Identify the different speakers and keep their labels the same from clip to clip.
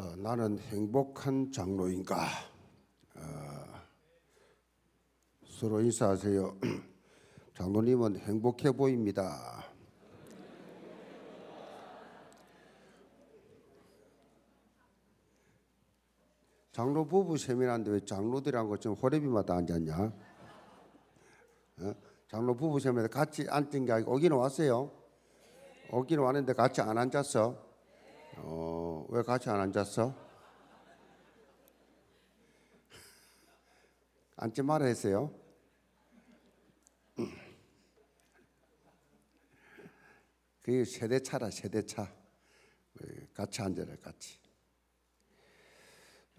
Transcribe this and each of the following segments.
Speaker 1: 어, 나는 행복한 장로인가? 어, 서로 인사하세요. 장로님은 행복해 보입니다. 장로 부부 세미나인데 왜 장로들이랑 것처 호레비마다 앉았냐? 어? 장로 부부 세미나 같이 앉은 게 아니고 오기는 왔어요. 오기는 왔는데 같이 안 앉았어. 어, 왜 같이 안 앉았어? 앉지 말아 했어요. 그 세대차라 세대차. 같이 앉아라 같이.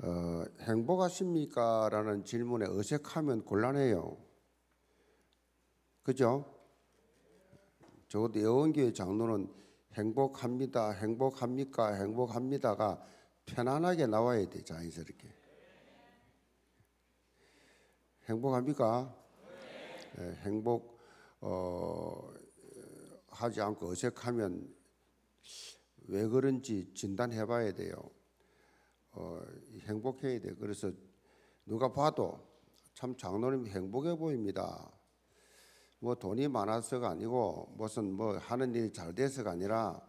Speaker 1: 어, 행복하십니까? 라는 질문에 어색하면 곤란해요. 그죠? 적어도 예원교회 장로는 행복합니다, 행복합니까, 행복합니다가 편안하게 나와야 돼, 자연스럽게. 행복합니까? 네, 행복, 어, 하지 않고 어색하면 왜 그런지 진단해 봐야 돼요. 어, 행복해야 돼. 그래서 누가 봐도 참 장로님 행복해 보입니다. 뭐 돈이 많아서가 아니고 무슨 뭐 하는 일이 잘 돼서가 아니라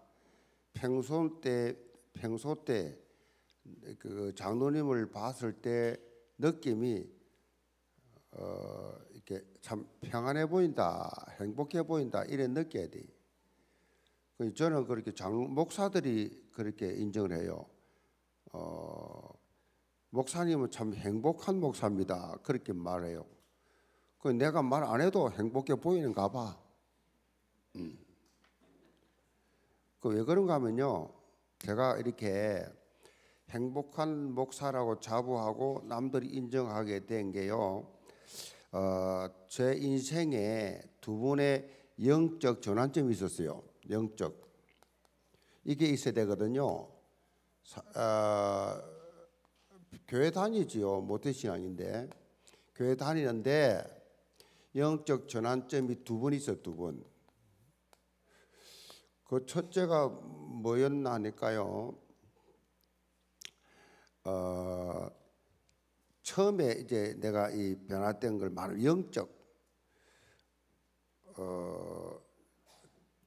Speaker 1: 평소 때 평소 때 그 장로님을 봤을 때 느낌이 어 이렇게 참 평안해 보인다, 행복해 보인다 이런 느껴야 돼. 그 저는 그렇게 장 목사들이 그렇게 인정을 해요. 어 목사님은 참 행복한 목사입니다. 그렇게 말해요. 그 내가 말 안 해도 행복해 보이는가 봐. 음. 그왜 그런가 하면요. 제가 이렇게 행복한 목사라고 자부하고 남들이 인정하게 된 게요. 어, 제 인생에 두 번의 영적 전환점이 있었어요. 영적. 이게 있어야 되거든요. 사, 어, 교회 다니지요. 모태신앙인데. 교회 다니는데 영적 전환점이 두 번 있어 두 번. 그 첫째가 뭐였나 하니까요. 어, 처음에 이제 내가 이 변화된 걸 말을 영적 어,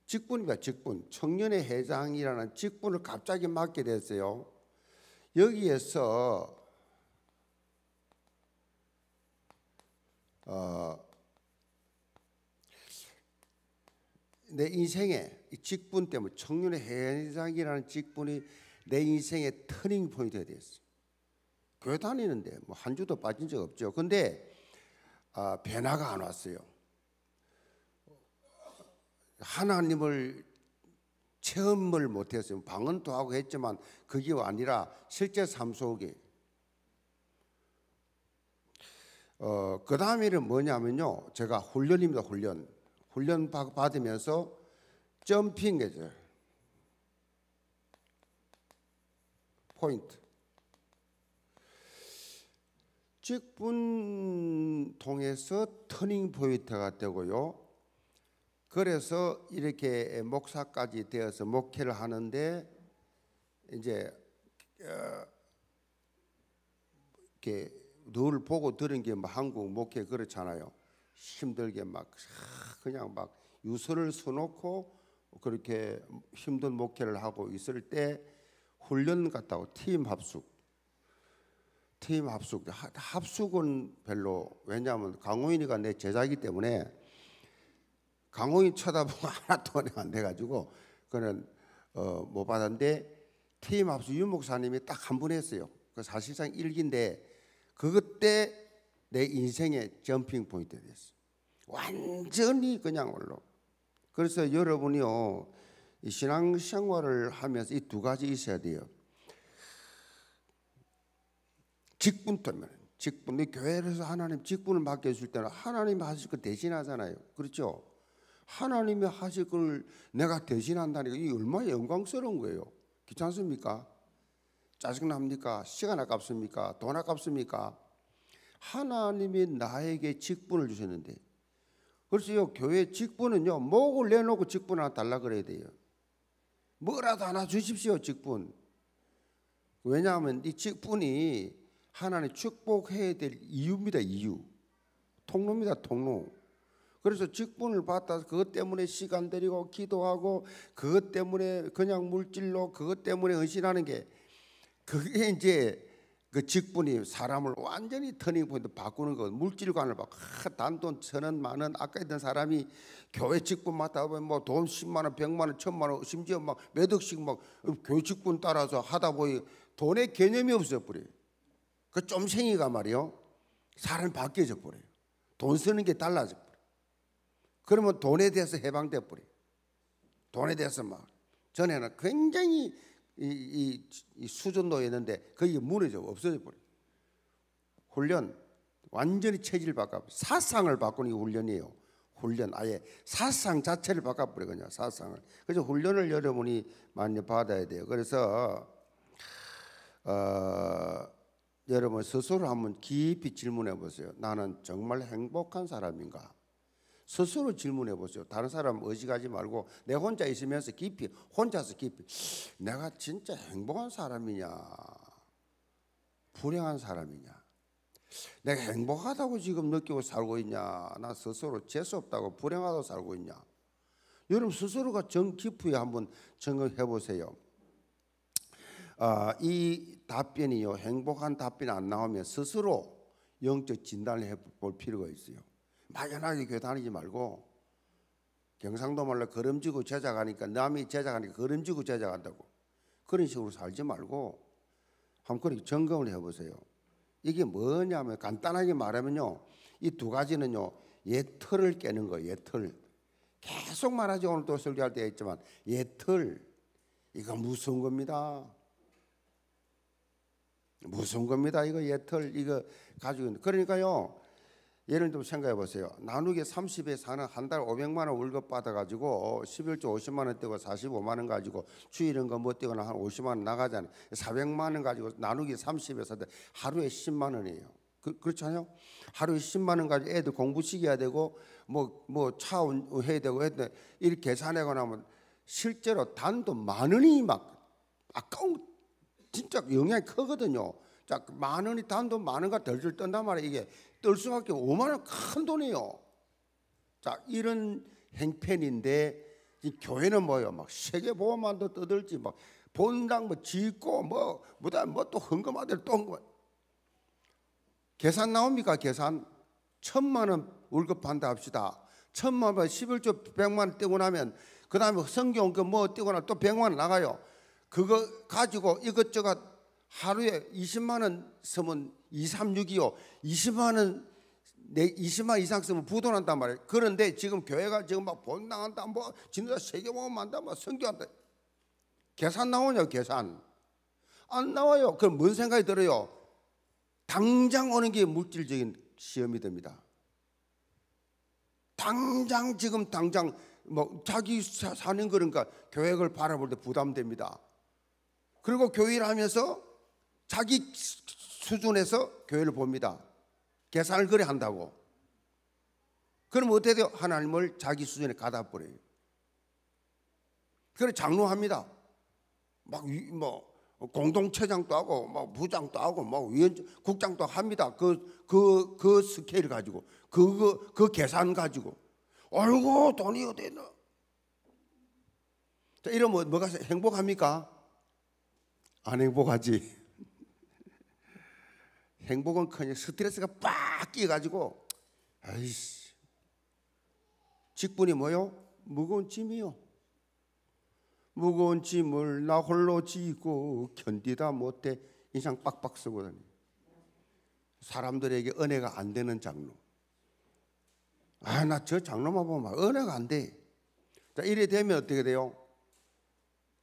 Speaker 1: 직분입다 직분. 청년의 회장이라는 직분을 갑자기 맡게 됐어요. 여기에서 어, 내인생의 직분 때문에 청년의 해장이라는 직분이 내 인생의 터닝 포인트가 되었어요. 교회 다니는데 뭐한 주도 빠진 적 없죠. 근데 아, 변화가 안 왔어요. 하나님을 체험을 못했어요. 방언도 하고 했지만 그게 아니라 실제 삶 속에. 어, 그 다음에는 뭐냐면요. 제가 훈련입니다, 훈련. 훈련 받으면서 점핑 계절 포인트 직분 통해서 터닝 포인트가 되고요. 그래서 이렇게 목사까지 되어서 목회를 하는데 이제 어, 이렇게 늘 보고 들은 게 뭐 한국 목회 그렇잖아요. 힘들게 막 그냥 막 유서를 써놓고 그렇게 힘든 목회를 하고 있을 때 훈련 갔다고 팀 합숙 팀 합숙 합숙은 별로 왜냐하면 강호인이가 내 제자이기 때문에 강호인 쳐다보고 하나 도안 돼가지고 그는 어, 못 받았는데 팀 합숙 윤 목사님이 딱 한분 했어요. 그 사실상 일기인데 그것 때내 인생의 점핑 포인트 됐어. 완전히 그냥 올라. 그래서 여러분이요 신앙생활을 하면서 이 두 가지 있어야 돼요. 직분 때문에 직분 이 교회에서 하나님 직분을 맡겨 줄 때는 하나님 하실 걸 대신하잖아요. 그렇죠? 하나님이 하실 걸 내가 대신한다니까 이 얼마나 영광스러운 거예요. 귀찮습니까? 짜증납니까? 시간 아깝습니까? 돈 아깝습니까? 하나님이 나에게 직분을 주셨는데 글쎄요 교회 직분은요 목을 내놓고 직분 하나 달라 그래야 돼요 뭐라도 하나 주십시오 직분 왜냐하면 이 직분이 하나님 축복해야 될 이유입니다 이유 통로입니다 통로 그래서 직분을 받아 그것 때문에 시간 들이고 기도하고 그것 때문에 그냥 물질로 그것 때문에 헌신하는 게 그게 이제 그 직분이 사람을 완전히 터닝포인트 바꾸는 거 물질관을 막 단돈 천원 만 원 아까 했던 사람이 교회 직분 맡다 보면 뭐돈 십만원 백만원 천만원 심지어 막몇 억씩 막 교회 직분 따라서 하다 보니 돈의 개념이 없어 버려그 좀생이가 말이요 사람 바뀌어져 버려요 돈 쓰는 게 달라져 버려 그러면 돈에 대해서 해방돼 버려요 돈에 대해서 막 전에는 굉장히 이, 이, 이 수준도 있는데 거기 무너져 없어져 버려. 훈련 완전히 체질 바꿔 사상을 바꾸는 훈련이에요. 훈련 아예 사상 자체를 바꿔버려 그냥 사상을. 그래서 훈련을 여러분이 많이 받아야 돼요. 그래서 어, 여러분 스스로 한번 깊이 질문해 보세요. 나는 정말 행복한 사람인가? 스스로 질문해 보세요. 다른 사람 의식하지 말고 내 혼자 있으면서 깊이 혼자서 깊이 내가 진짜 행복한 사람이냐 불행한 사람이냐 내가 행복하다고 지금 느끼고 살고 있냐 나 스스로 재수없다고 불행하다고 살고 있냐 여러분 스스로가 정 깊이 한번 정각해 보세요. 아, 이 답변이요 행복한 답변 안 나오면 스스로 영적 진단을 해볼 필요가 있어요. 막연하게 교회 다니지 말고 경상도 말로 걸음지고 제작하니까 남이 제작하니까 걸음지고 제작한다고 그런 식으로 살지 말고 한번 그렇 점검을 해보세요. 이게 뭐냐면 간단하게 말하면요. 이 두 가지는요. 예틀을 깨는 거예요. 예틀. 계속 말하지 오늘 또 설교할 때 했지만 예틀 이거 무서운 겁니다. 무서운 겁니다. 이거 예틀 이거 가지고 있는. 그러니까요. 예를 들어 생각해 보세요. 나누기 30에 사는 한 달 500만 원 월급 받아가지고 11조 50만 원 떼고 45만 원 가지고 주일은 거못 뭐 떼거나 한 50만 원 나가잖아요. 400만 원 가지고 나누기 30에 사는 하루에 10만 원이에요. 그, 그렇잖아요. 하루에 10만 원 가지고 애들 공부 시켜야 되고 뭐 뭐 차 운해야 되고 했는데 일 계산하고 나면 실제로 단도만 원이 막 아까운 진짜 영향이 크거든요. 자, 그 만 원이 단돈 만원가덜줄 떤단 말이에요. 이게 뜰수밖에 5만 원 큰 돈이요. 자, 이런 행편인데 이 교회는 뭐예요? 막 세계 보험만도 떠들지 막 본당 뭐 짓고 뭐 뭐다 뭐 또 헌금하들 또 헌금. 계산 나옵니까? 계산 천만 원 월급 받다 합시다. 천만 원, 11조 100만 원 떼고 나면 그 다음에 성경그뭐 떼고 나면 또 100만 원 나가요. 그거 가지고 이것저것 하루에 20만 원 쓰면 2, 3, 6이요. 20만 원, 20만 이상 쓰면 부도난단 말이에요. 그런데 지금 교회가 지금 막 본당한다, 뭐, 진짜 세계보험 한다, 뭐, 성교한다. 계산 나오냐, 계산? 안 나와요. 그럼 뭔 생각이 들어요? 당장 오는 게 물질적인 시험이 됩니다. 당장 지금 당장 뭐 자기 사는 거니까 교회를 바라볼 때 부담됩니다. 그리고 교회를 하면서 자기 수준에서 교회를 봅니다. 계산을 그래 한다고. 그럼 어떻게 돼요? 하나님을 자기 수준에 가다 버려요. 그래 장로합니다. 막, 뭐, 공동체장도 하고, 막 부장도 하고, 막 위원, 국장도 합니다. 그, 그, 그 스케일 가지고, 그, 그, 그 계산 가지고. 아이고, 돈이 어디 있나? 자, 이러면 뭐가 행복합니까? 안 행복하지. 행복은 커녕 스트레스가 빡 끼가지고 아이씨 직분이 뭐요? 무거운 짐이요. 무거운 짐을 나 홀로 지고 견디다 못해 인상 빡빡 쓰고 다니. 사람들에게 은혜가 안 되는 장로. 아, 나 저 장로만 보면 은혜가 안 돼. 자, 이래 되면 어떻게 돼요?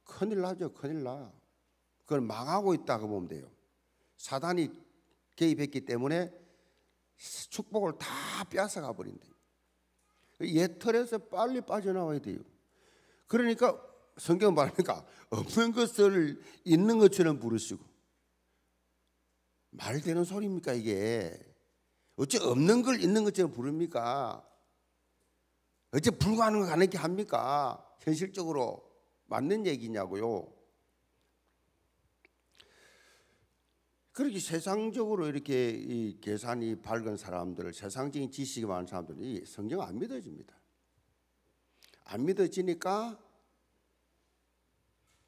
Speaker 1: 큰일 나죠, 큰일 나. 그걸 망하고 있다고 보면 돼요. 사단이 개입했기 때문에 축복을 다 뺏어가 버린다. 예털에서 빨리 빠져나와야 돼요. 그러니까 성경 말하니까 없는 것을 있는 것처럼 부르시고 말 되는 소리입니까 이게 어째 없는 걸 있는 것처럼 부릅니까 어째 불가능하게 합니까 현실적으로 맞는 얘기냐고요 그렇게 세상적으로 이렇게 이 계산이 밝은 사람들, 을 세상적인 지식이 많은 사람들이 성경 안 믿어집니다. 안 믿어지니까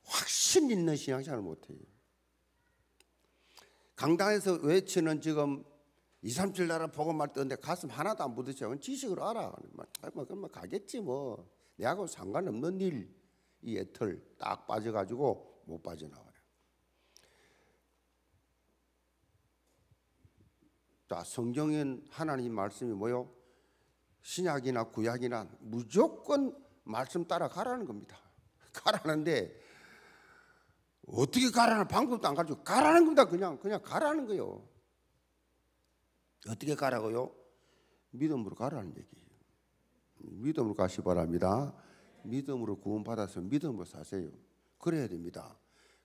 Speaker 1: 확신 있는 신앙생활을 못해요. 강당에서 외치는 지금 2, 3칠 나라 복음 말던데 가슴 하나도 안 부딪혀. 그지식으 알아. 뭐, 그럼 뭐 가겠지 뭐. 내하고 상관없는 일. 이 애틀 딱 빠져가지고 못 빠져나와요. 자, 성경은 하나님 말씀이 뭐요? 신약이나 구약이나 무조건 말씀 따라 가라는 겁니다. 가라는데 어떻게 가라는 방법도 안 가르쳐 가라는 겁니다. 그냥 그냥 가라는 거요. 어떻게 가라고요? 믿음으로 가라는 얘기예요. 믿음으로 가시 바랍니다. 믿음으로 구원받아서 믿음으로 사세요. 그래야 됩니다.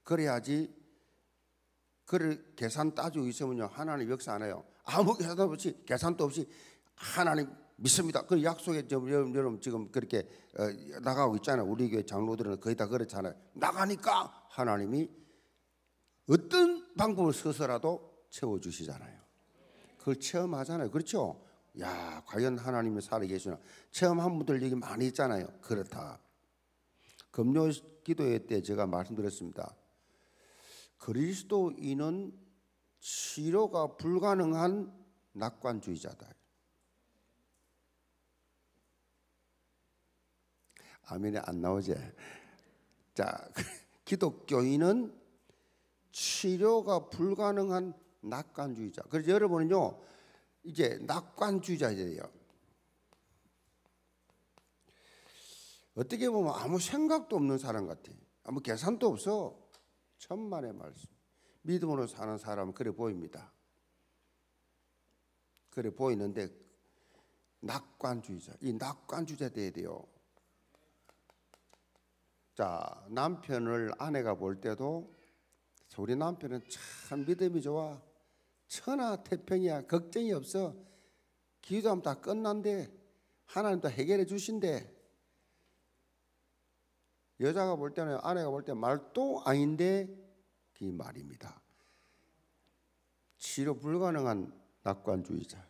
Speaker 1: 그래야지 그를 계산 따지고 있으면요 하나님 역사 안 해요. 아무 계산도 없이 계산도 없이 하나님 믿습니다. 그 약속에 지 여러분, 여러분 지금 그렇게 어, 나가고 있잖아요. 우리 교회 장로들은 거의 다 그렇잖아요. 나가니까 하나님이 어떤 방법을 써서라도 채워주시잖아요. 그걸 체험하잖아요. 그렇죠? 야, 과연 하나님이 살아계시나. 체험한 분들 얘기 많이 있잖아요. 그렇다. 금요 기도회 때 제가 말씀드렸습니다. 그리스도인은 치료가 불가능한 낙관주의자다. 아멘이 안 나오지? 자, 기독교인은 치료가 불가능한 낙관주의자. 그래서 여러분은요, 이제 낙관주의자예요. 어떻게 보면 아무 생각도 없는 사람 같아. 아무 계산도 없어. 천만의 말씀. 믿음으로 사는 사람은 그래 보입니다. 그래 보이는데 낙관주의자, 이 낙관주의자 돼야 돼요. 자, 남편을 아내가 볼 때도 우리 남편은 참 믿음이 좋아. 천하태평이야. 걱정이 없어. 기도하면 다 끝난대. 하나님 다 해결해 주신대. 여자가 볼 때는 아내가 볼 때 말도 아닌데 이 말입니다. 치료 불가능한 낙관주의자.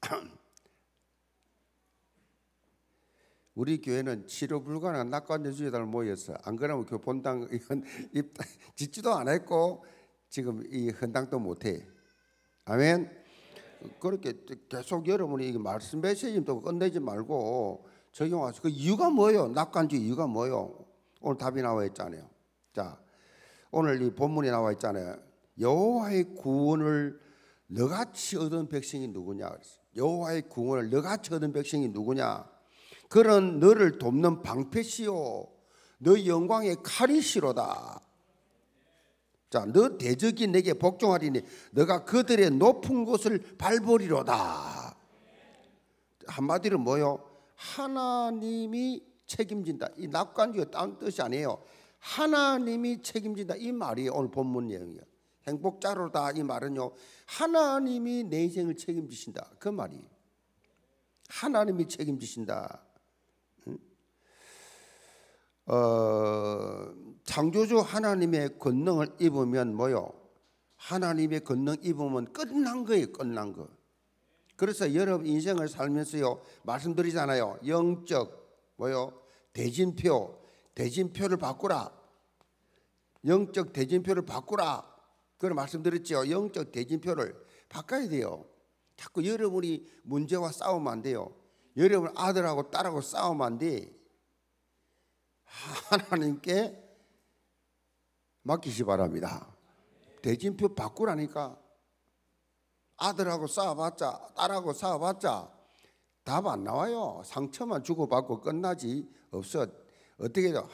Speaker 1: 우리 교회는 치료 불가능한 낙관주의자들 모여서 안 그러면 교본당 그 이건 짓지도 안 했고 지금 이 헌당도 못해. 아멘. 그렇게 계속 여러분이 말씀 메시지도 끝내지 말고 적용하세요. 그 이유가 뭐요? 낙관주의 이유가 뭐요? 오늘 답이 나와 있잖아요. 자, 오늘 이 본문에 나와 있잖아요. 여호와의 구원을 너같이 얻은 백성이 누구냐? 여호와의 구원을 너같이 얻은 백성이 누구냐? 그런 너를 돕는 방패시요, 너 영광의 칼이시로다. 자, 너 대적이 내게 복종하리니 너가 그들의 높은 곳을 밟으리로다. 한마디로 뭐요? 하나님이 책임진다. 이 낙관주의 딴 뜻이 아니에요. 하나님이 책임진다 이 말이 오늘 본문 내용이야. 행복자로다 이 말은요. 하나님이 내 인생을 책임지신다 그 말이. 하나님이 책임지신다. 어, 창조주 하나님의 권능을 입으면 뭐요? 하나님의 권능 입으면 끝난 거예요. 끝난 거. 그래서 여러분 인생을 살면서요 말씀드리잖아요. 영적 뭐요? 대진표 대진표를 바꾸라. 영적 대진표를 바꾸라. 그걸 말씀드렸죠. 영적 대진표를 바꿔야 돼요. 자꾸 여러분이 문제와 싸우면 안 돼요. 여러분 아들하고 딸하고 싸우면 안 돼. 하나님께 맡기시 바랍니다. 대진표 바꾸라니까. 아들하고 싸워봤자, 딸하고 싸워봤자 답 안 나와요. 상처만 주고받고 끝나지 없어. 어떻게 해다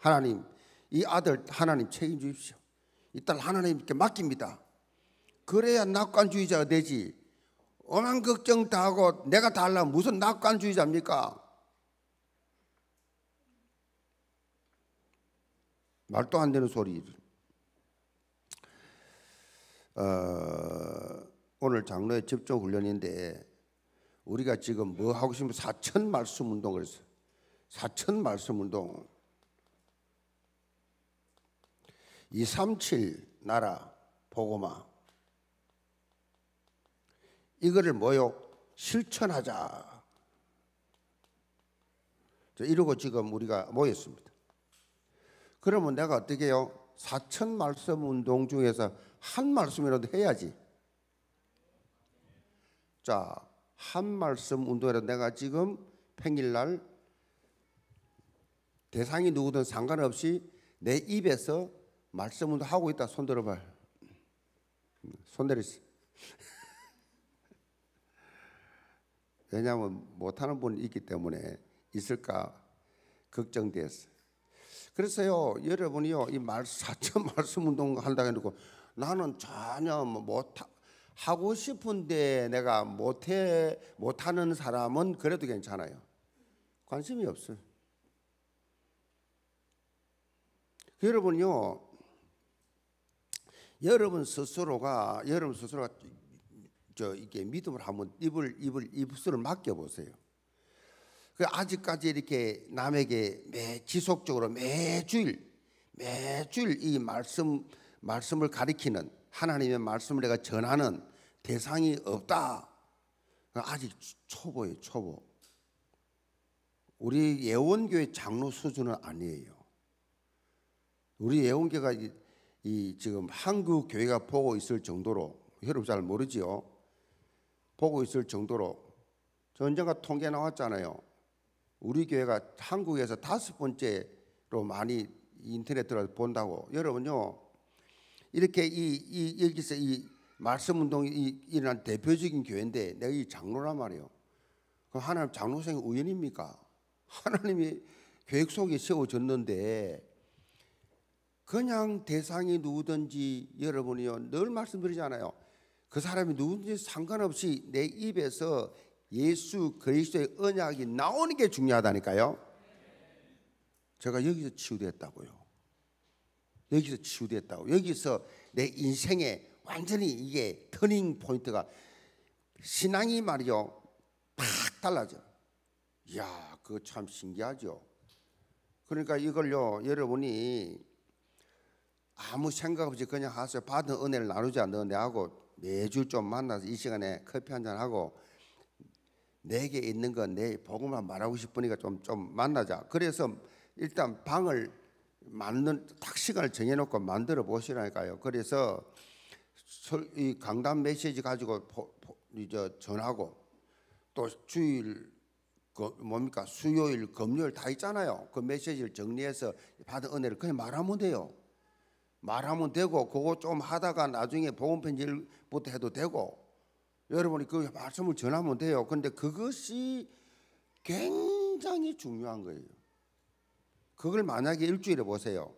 Speaker 1: 하나님 이 아들 하나님 책임 주십시오. 이 딸 하나님께 맡깁니다. 그래야 낙관주의자가 되지. 엄한 걱정 다 하고 내가 달라 무슨 낙관주의자입니까? 말도 안 되는 소리. 어, 오늘 장로의 집중 훈련인데 우리가 지금 뭐 하고 싶은 사천 말씀 운동을 해서 사천 말씀 운동 237 나라 보고마 이거를 뭐요? 실천하자. 이러고 지금 우리가 모였습니다. 그러면 내가 어떻게 해요? 사천 말씀 운동 중에서 한 말씀이라도 해야지. 자, 한 말씀 운동이라도 내가 지금 평일날 대상이 누구든 상관없이 내 입에서 말씀을 하고 있다. 손 들어봐. 손내리 왜냐하면 못하는 분이 있기 때문에 있을까 걱정돼서. 그래서요, 여러분이요, 이 말, 사천 말씀 운동 한다고 해놓고 나는 전혀 뭐 못, 하고 싶은데 내가 못해, 못하는 사람은 그래도 괜찮아요. 관심이 없어요. 여러분요, 여러분 스스로가 여러분 스스로가 저 이게 믿음을 한번 입을 입을 입술을 맡겨 보세요. 그 아직까지 이렇게 남에게 매 지속적으로 매주일 매주일 이 말씀 말씀을 가리키는 하나님의 말씀을 내가 전하는 대상이 없다. 아직 초보예요, 초보. 우리 예원교회 장로 수준은 아니에요. 우리 예언계가 이, 이 지금 한국 교회가 보고 있을 정도로 여러분 잘 모르지요. 보고 있을 정도로 전쟁과 통계 나왔잖아요. 우리 교회가 한국에서 다섯 번째로 많이 인터넷 들어 본다고 여러분요. 이렇게 이, 이 여기서 이 말씀 운동이 일어난 대표적인 교회인데 내가 이 장로란 말이에요. 그 하나님 장로생이 우연입니까? 하나님이 계획 속에 세워졌는데 그냥 대상이 누구든지 여러분이요 늘 말씀드리잖아요. 그 사람이 누구든지 상관없이 내 입에서 예수 그리스도의 언약이 나오는 게 중요하다니까요. 제가 여기서 치유됐다고요. 여기서 치유됐다고. 여기서 내 인생에 완전히 이게 터닝 포인트가 신앙이 말이요. 팍 달라져. 이야, 그거 참 신기하죠. 그러니까 이걸요, 여러분이 아무 생각 없이 그냥 하세요. 받은 은혜를 나누지 않는데 하고 매주 좀 만나서 이 시간에 커피 한잔 하고 내게 있는 건 내 복음만 말하고 싶으니까 좀 좀 만나자. 그래서 일단 방을 만든 딱 시간을 정해놓고 만들어 보시라니까요. 그래서 이 강단 메시지 가지고 이제 전하고 또 주일 그 뭡니까 수요일 금요일 다 있잖아요. 그 메시지를 정리해서 받은 은혜를 그냥 말하면 돼요. 말하면 되고 그거 좀 하다가 나중에 보험 편지부터 해도 되고 여러분이 그 말씀을 전하면 돼요. 근데 그것이 굉장히 중요한 거예요. 그걸 만약에 일주일에 보세요.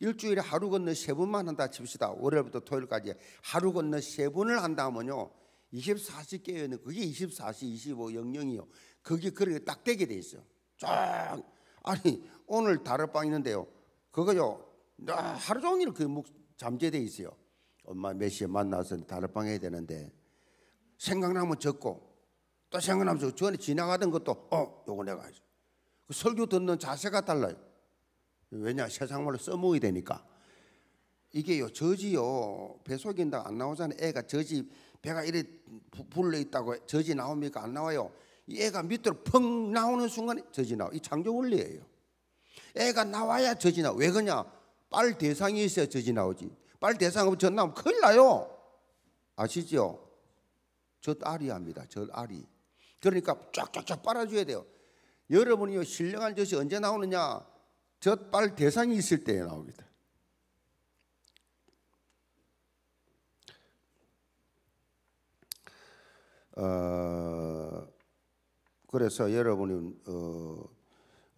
Speaker 1: 일주일에 하루 건너 세 번만 한다 칩시다. 월요일부터 토요일까지 하루 건너 세 번을 한다면요. 하 24시 깨어있는 그게 24시 25 00이요. 그게 그렇게 딱 되게 돼 있어요. 쫙. 아니 오늘 다락방 있는데요. 그거요. 아, 하루 종일 그 묵, 잠재돼 있어요. 엄마 몇 시에 만나서 다락방 해야 되는데 생각나면 적고 또생각나면저 전에 지나가던 것도 어 요거 내가 하죠. 그 설교 듣는 자세가 달라요. 왜냐 세상말로 써먹어야 되니까 이게요 저지요 배 속인다 안 나오잖아요. 애가 저지 배가 이래 불러 있다고 저지 나옵니까 안 나와요. 이 애가 밑으로 펑 나오는 순간에 저지 나와. 이 창조 원리예요. 애가 나와야 저지 나와. 왜 그냐? 빨 대상이 있어야 젖이 나오지. 빨 대상 없으면 젖 나오면 큰일 나요. 아시죠? 젖알이합니다. 젖알이. 그러니까 쫙쫙쫙 빨아줘야 돼요. 여러분이요 신령한 젖이 언제 나오느냐? 젖빨 대상이 있을 때에 나옵니다. 어, 그래서 여러분이 어,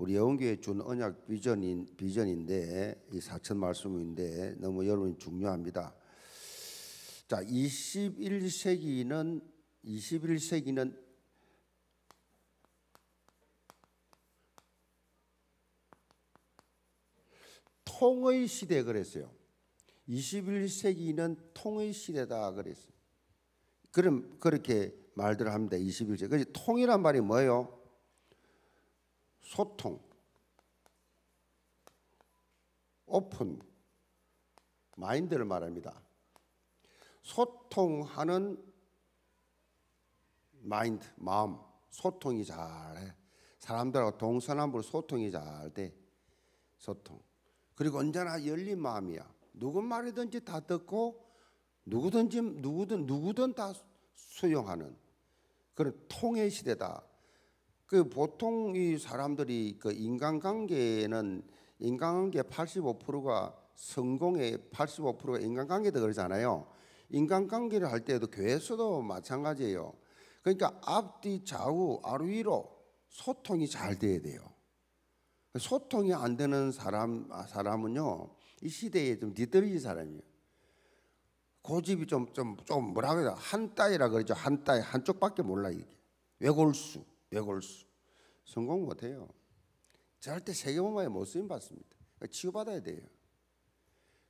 Speaker 1: 우리 영원교회준 언약 비전인 비전인데 이 사천 말씀인데 너무 여러분이 중요합니다. 자, 21세기는 21세기는 통의 시대 그랬어요. 21세기는 통의 시대다 그랬어요. 그럼 그렇게 말들을 합니다. 21세기. 그 통이란 말이 뭐예요? 소통, 오픈 마인드를 말합니다. 소통하는 마인드, 마음, 소통이 잘해. 사람들하고 동서남북 소통이 잘 돼. 소통. 그리고 언제나 열린 마음이야. 누구 말이든지 다 듣고 누구든지 누구든 누구든 다 수용하는 그런 통의 시대다. 그 보통 이 사람들이 그 인간관계는 인간관계 85%가 성공의 85%가 인간관계다 그러잖아요. 인간관계를 할 때도 교회에서도 마찬가지예요. 그러니까 앞뒤 좌우 아래위로 소통이 잘 돼야 돼요. 소통이 안 되는 사람 아, 사람은요 이 시대에 좀 뒤떨어진 사람이에요. 고집이 좀 좀 좀뭐라그래야한 따이라 그러죠 한 따이 한쪽밖에 몰라 이게 외골수 백골수 성공 못해요. 절대 세계문화에 못 쓰임 받습니다. 그러니까 치유받아야 돼요.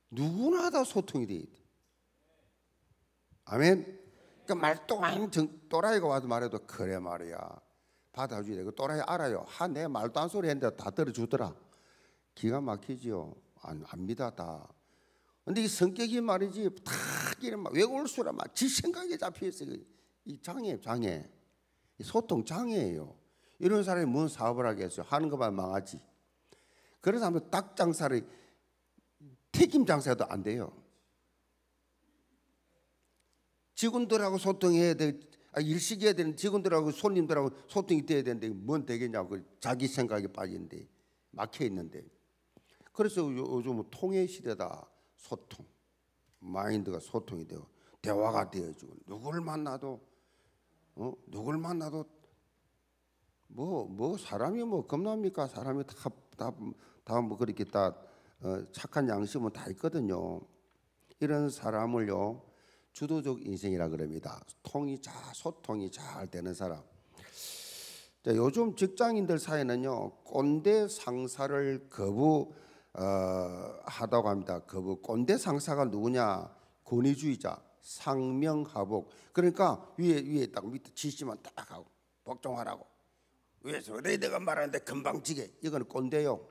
Speaker 1: 누구나 다 소통이 돼야 돼. 아멘. 그러니까 말도 아 또라이가 와도 말해도 그래 말이야. 받아줘야 되고 그 또라이 알아요. 하내 말도 안 소리 했는데 다 들어주더라. 기가 막히지요. 안, 안 믿어 다. 근데 이 성격이 말이지 탁 이런 막 외골수라 막지 생각에 잡혀 있어. 이 장애 장애. 소통 장애예요. 이런 사람이 무슨 사업을 하겠어요? 하는 것만 망하지. 그래서 하면 딱 장사를 튀김 장사도 안 돼요. 직원들하고 소통해야 돼. 아, 일식해야 되는 직원들하고 손님들하고 소통이 돼야 되는데 뭔 되겠냐고 자기 생각에 빠지는데 막혀 있는데 그래서 요즘은 통해 시대다 소통 마인드가 소통이 되고 대화가 되어지고 누구를 만나도 어? 누굴 만나도 뭐, 뭐 사람이 뭐 겁납니까? 사람이 다, 다, 다 뭐 그렇게 다 뭐 어, 착한 양심은 다 있거든요. 이런 사람을요, 주도적 인생이라 그럽니다. 통이 자 소통이 잘 되는 사람. 자, 요즘 직장인들 사이는요, 에 꼰대 상사를 거부, 어, 하다고 합니다. 거부. 꼰대 상사가 누구냐? 권위주의자. 상명하복. 그러니까 위에 위에 딱 밑에 지시만 딱 하고 복종하라고. 위에서 레이더가 말하는데 금방 지게. 이거는 꼰대요.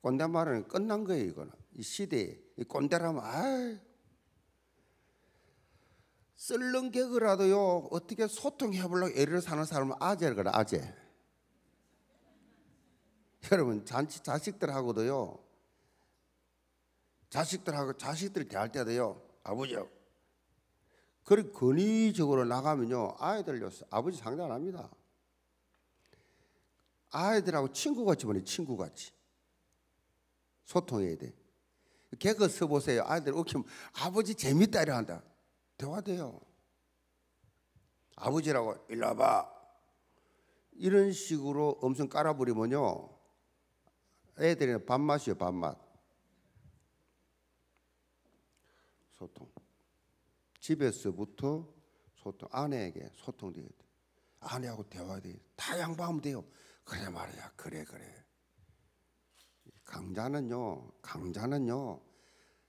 Speaker 1: 꼰대 말은 끝난 거예요. 이거는 이 시대에 이 꼰대라면 아 쓸렁 개그라도요 어떻게 소통해보려고 애를 사는 사람은 아재를 그래 아재. 여러분 잔치 자식들하고도요 자식들하고 자식들 을 대할 때돼요 아버지요. 그런 권위적으로 나가면요. 아이들 요 아버지 상대 안 합니다. 아이들하고 친구같이 보내 친구같이. 소통해야 돼. 개그 써보세요. 아이들 웃기면 아버지 재밌다 이래 한다. 대화돼요. 아버지라고 일로 와봐. 이런 식으로 엄청 깔아버리면요. 애들이 밥맛이요, 에 밥맛. 소통. 집에서부터 소통, 아내에게 소통돼야 돼. 아내하고 대화해야 돼. 다 양보하면 돼요. 그래 말이야. 그래, 그래. 강자는요, 강자는요,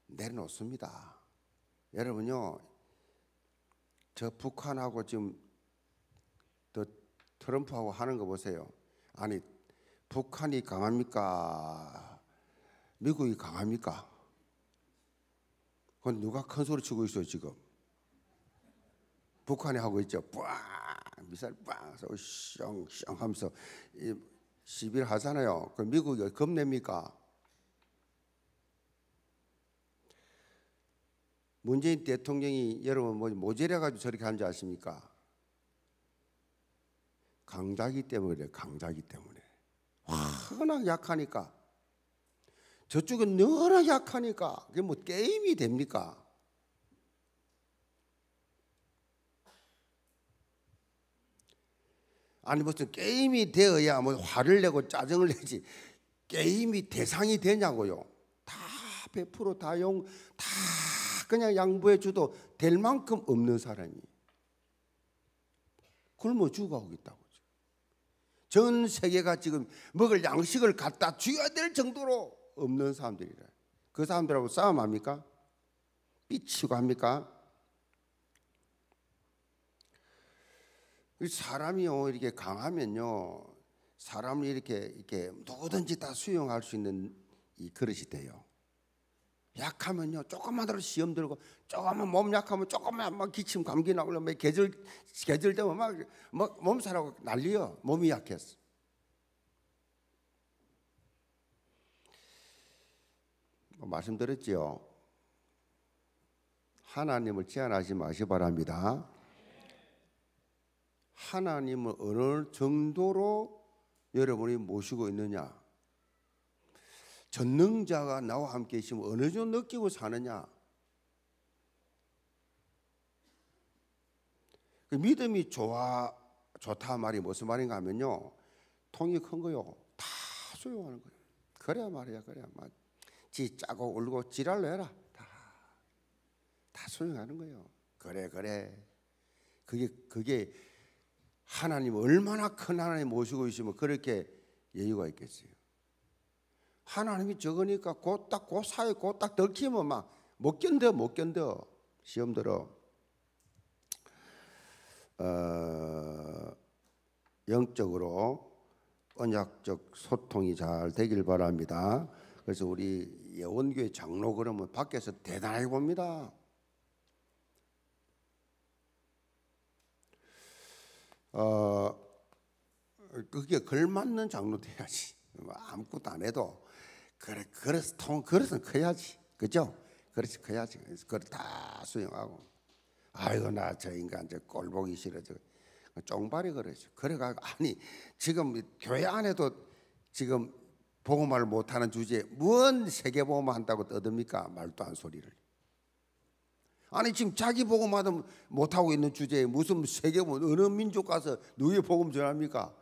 Speaker 1: 내려놓습니다. 여러분요, 저 북한하고 지금 더 트럼프하고 하는 거 보세요. 아니, 북한이 강합니까? 미국이 강합니까? 그건 누가 큰 소리 치고 있어요 지금? 북한이 하고 있죠. 빡 미사일 빡 하고 쌩쌩 하면서 이 시비를 하잖아요. 그 미국이 겁냅니까? 문재인 대통령이 여러분 뭐 모자라 가지고 저렇게 하는 줄 아십니까? 강자기 때문에 강자기 때문에 화나 약하니까 저쪽은 너나 약하니까 그게 뭐 게임이 됩니까? 아니 무슨 게임이 되어야 뭐 화를 내고 짜증을 내지 게임이 대상이 되냐고요. 다 100%다 용, 다 그냥 양보해 줘도 될 만큼 없는 사람이 굶어 죽어가고 있다고. 전 세계가 지금 먹을 양식을 갖다 줘야 될 정도로 없는 사람들이라. 그 사람들하고 싸움합니까? 삐치고 합니까? 사람이요 어, 이렇게 강하면요 사람을 이렇게 이렇게 누구든지 다 수용할 수 있는 이 그릇이 돼요. 약하면요 조금만으로 시험 들고 조금만 몸 약하면 조금만 막 기침 감기 나고 막 계절 계절 되면 막막 몸살하고 난리요 몸이 약해서 어, 말씀드렸지요. 하나님을 제한하지 마시 바랍니다. 하나님을 어느 정도로 여러분이 모시고 있느냐? 전능자가 나와 함께 있으면 어느 정도 느끼고 사느냐? 그 믿음이 좋아 좋다 말이 무슨 말인가 하면요. 통이 큰 거요. 다 소용하는 거예요. 그래야 말이야. 그래야 말. 지 짜고 울고 지랄로 해라. 다, 다 소용하는 거예요. 그래, 그래. 그게, 그게 하나님, 얼마나 큰 하나님 모시고 있으면 그렇게 여유가 있겠어요. 하나님이 적으니까 곧딱, 곧 사이 곧딱 덜키면 막 못 견뎌, 못 견뎌. 시험 들어. 어, 영적으로 언약적 소통이 잘 되길 바랍니다. 그래서 우리 예원교회 장로 그러면 밖에서 대단하게 봅니다. 어, 그게 걸맞는 장로 돼야지. 뭐 아무것도 안 해도 그래 그래서 통 그래서 커야지. 그죠? 그렇지 커야지. 그걸 다 수용하고. 아이고 나 저 인간 저 꼴보기 싫어 저 쫑발이 그러죠. 그래가 아니 지금 교회 안에도 지금 복음을 못하는 주제에 뭔세계복음 한다고 떠듭니까? 말도 안 소리를. 아니 지금 자기 복음하도 못하고 있는 주제에 무슨 세계복음 어느 민족 가서 누구의 복음 전합니까?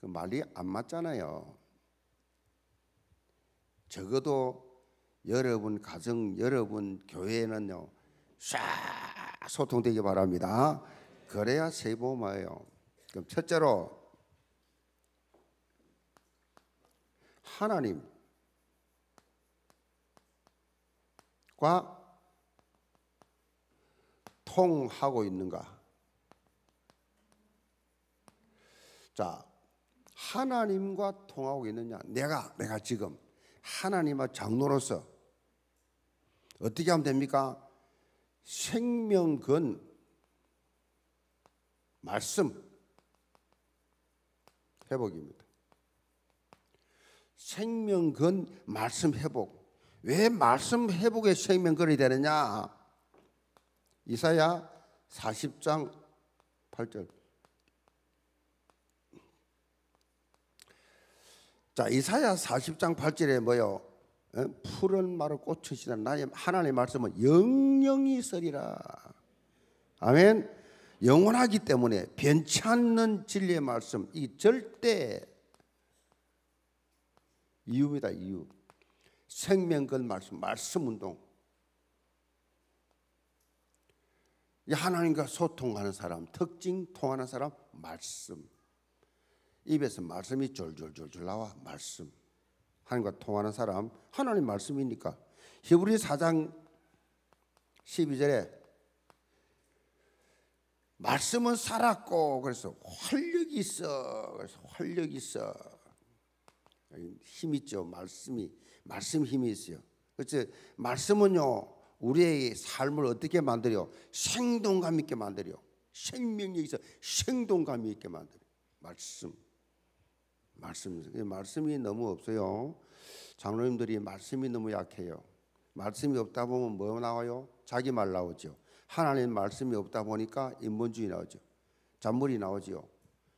Speaker 1: 그 말이 안 맞잖아요. 적어도 여러분 가정 여러분 교회는요 싹 소통되기 바랍니다. 그래야 세보음이에요 그럼 첫째로 하나님과 통하고 있는가? 자, 하나님과 통하고 있느냐? 내가 내가 지금 하나님의 장로로서 어떻게 하면 됩니까? 생명근 말씀 회복입니다. 생명건 말씀 회복. 왜 말씀 회복의 생명건이 되느냐? 이사야 40장 8절. 자, 이사야 40장 8절에 뭐요? 푸른 마루 꽃이 시나 나의 하나님의 말씀은 영영이 있으리라. 아멘. 영원하기 때문에 변치 않는 진리의 말씀 이 절대 이유입니다 이유. 생명걸 말씀, 말씀 운동. 이 하나님과 소통하는 사람, 특징 통하는 사람, 말씀. 입에서 말씀이 졸졸졸졸 나와, 말씀. 하나님과 통하는 사람, 하나님 말씀이니까. 히브리 4장 12절에 말씀은 살았고 그래서 활력이 있어. 그래서 활력이 있어. 힘 있죠. 말씀이 말씀 힘이 있어요. 그렇죠. 말씀은요 우리의 삶을 어떻게 만들요? 생동감 있게 만들요. 생명력 있어 생동감 있게 만들요. 말씀. 말씀 말씀이 너무 없어요. 장로님들이 말씀이 너무 약해요. 말씀이 없다 보면 뭐 나와요? 자기 말 나오죠. 하나님 말씀이 없다 보니까 인본주의 나오죠. 잔물이 나오죠.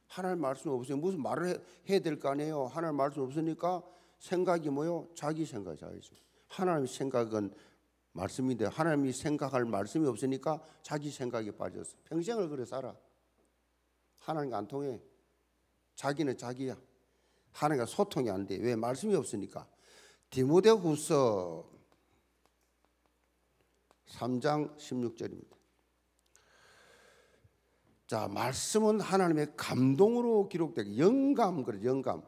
Speaker 1: 하나님 말씀 없으니 무슨 말을 해, 야될 거 아니에요. 하나님 말씀 없으니까 생각이 뭐요? 자기 생각이 자기 하나님 생각은 말씀인데 하나님이 생각할 말씀이 없으니까 자기 생각에 빠져서 평생을 그래 살아. 하나님과 안 통해. 자기는 자기야. 하나님과 소통이 안 돼. 왜 말씀이 없으니까. 디모데후서 3장 16절입니다. 자, 말씀은 하나님의 감동으로 기록되기 영감 그래 영감.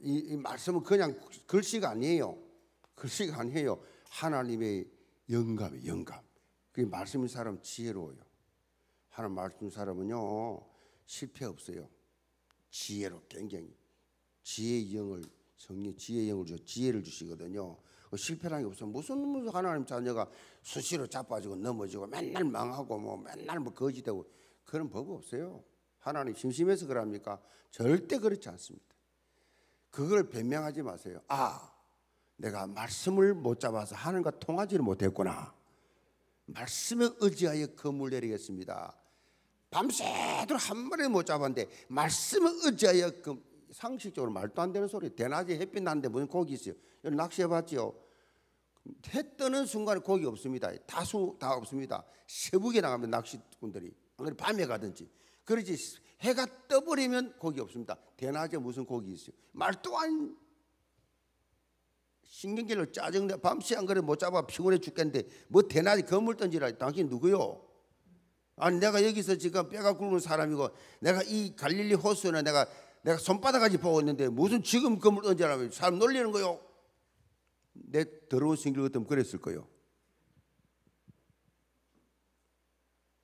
Speaker 1: 이, 이, 말씀은 그냥 글씨가 아니에요. 글씨가 아니에요. 하나님의 영감이 영감. 그 말씀인 사람 지혜로워요. 하나님 말씀 사람은요 실패 없어요. 지혜로 굉장히 지혜의 영을 성령 지혜의 영을 주 지혜를 주시거든요. 그 실패라는 게 없어. 무슨 무슨 하나님 자녀가 수시로 자빠지고 넘어지고 맨날 망하고 뭐 맨날 뭐 거지되고 그런 법 없어요. 하나님 심심해서 그럽니까? 절대 그렇지 않습니다. 그걸 변명하지 마세요. 아, 내가 말씀을 못 잡아서 하나님과 통하지를 못했구나. 말씀에 의지하여 그 물 내리겠습니다. 밤새도록 한 마리 못 잡았는데 말씀에 의지하여 그 상식적으로 말도 안 되는 소리. 대낮에 햇빛 나는데 무슨 고기 있어요? 낚시해 봤지요? 해 뜨는 순간에 고기 없습니다. 다수 다 없습니다. 새벽에 나가면 낚시꾼들이 그래 밤에 가든지 그러지 해가 떠버리면 고기 없습니다. 대낮에 무슨 고기 있어요? 말도 안 신경질로 짜증내 밤새 안 그래 못 잡아 피곤해 죽겠는데 뭐 대낮에 건물 던지라 당신 누구요? 아니 내가 여기서 지금 뼈가 굵은 사람이고 내가 이 갈릴리 호수는 내가 내가 손바닥까지 보고 있는데 무슨 지금 건물 언제라고 사람 놀리는 거요. 내 더러운 생길 같으면 그랬을 거요.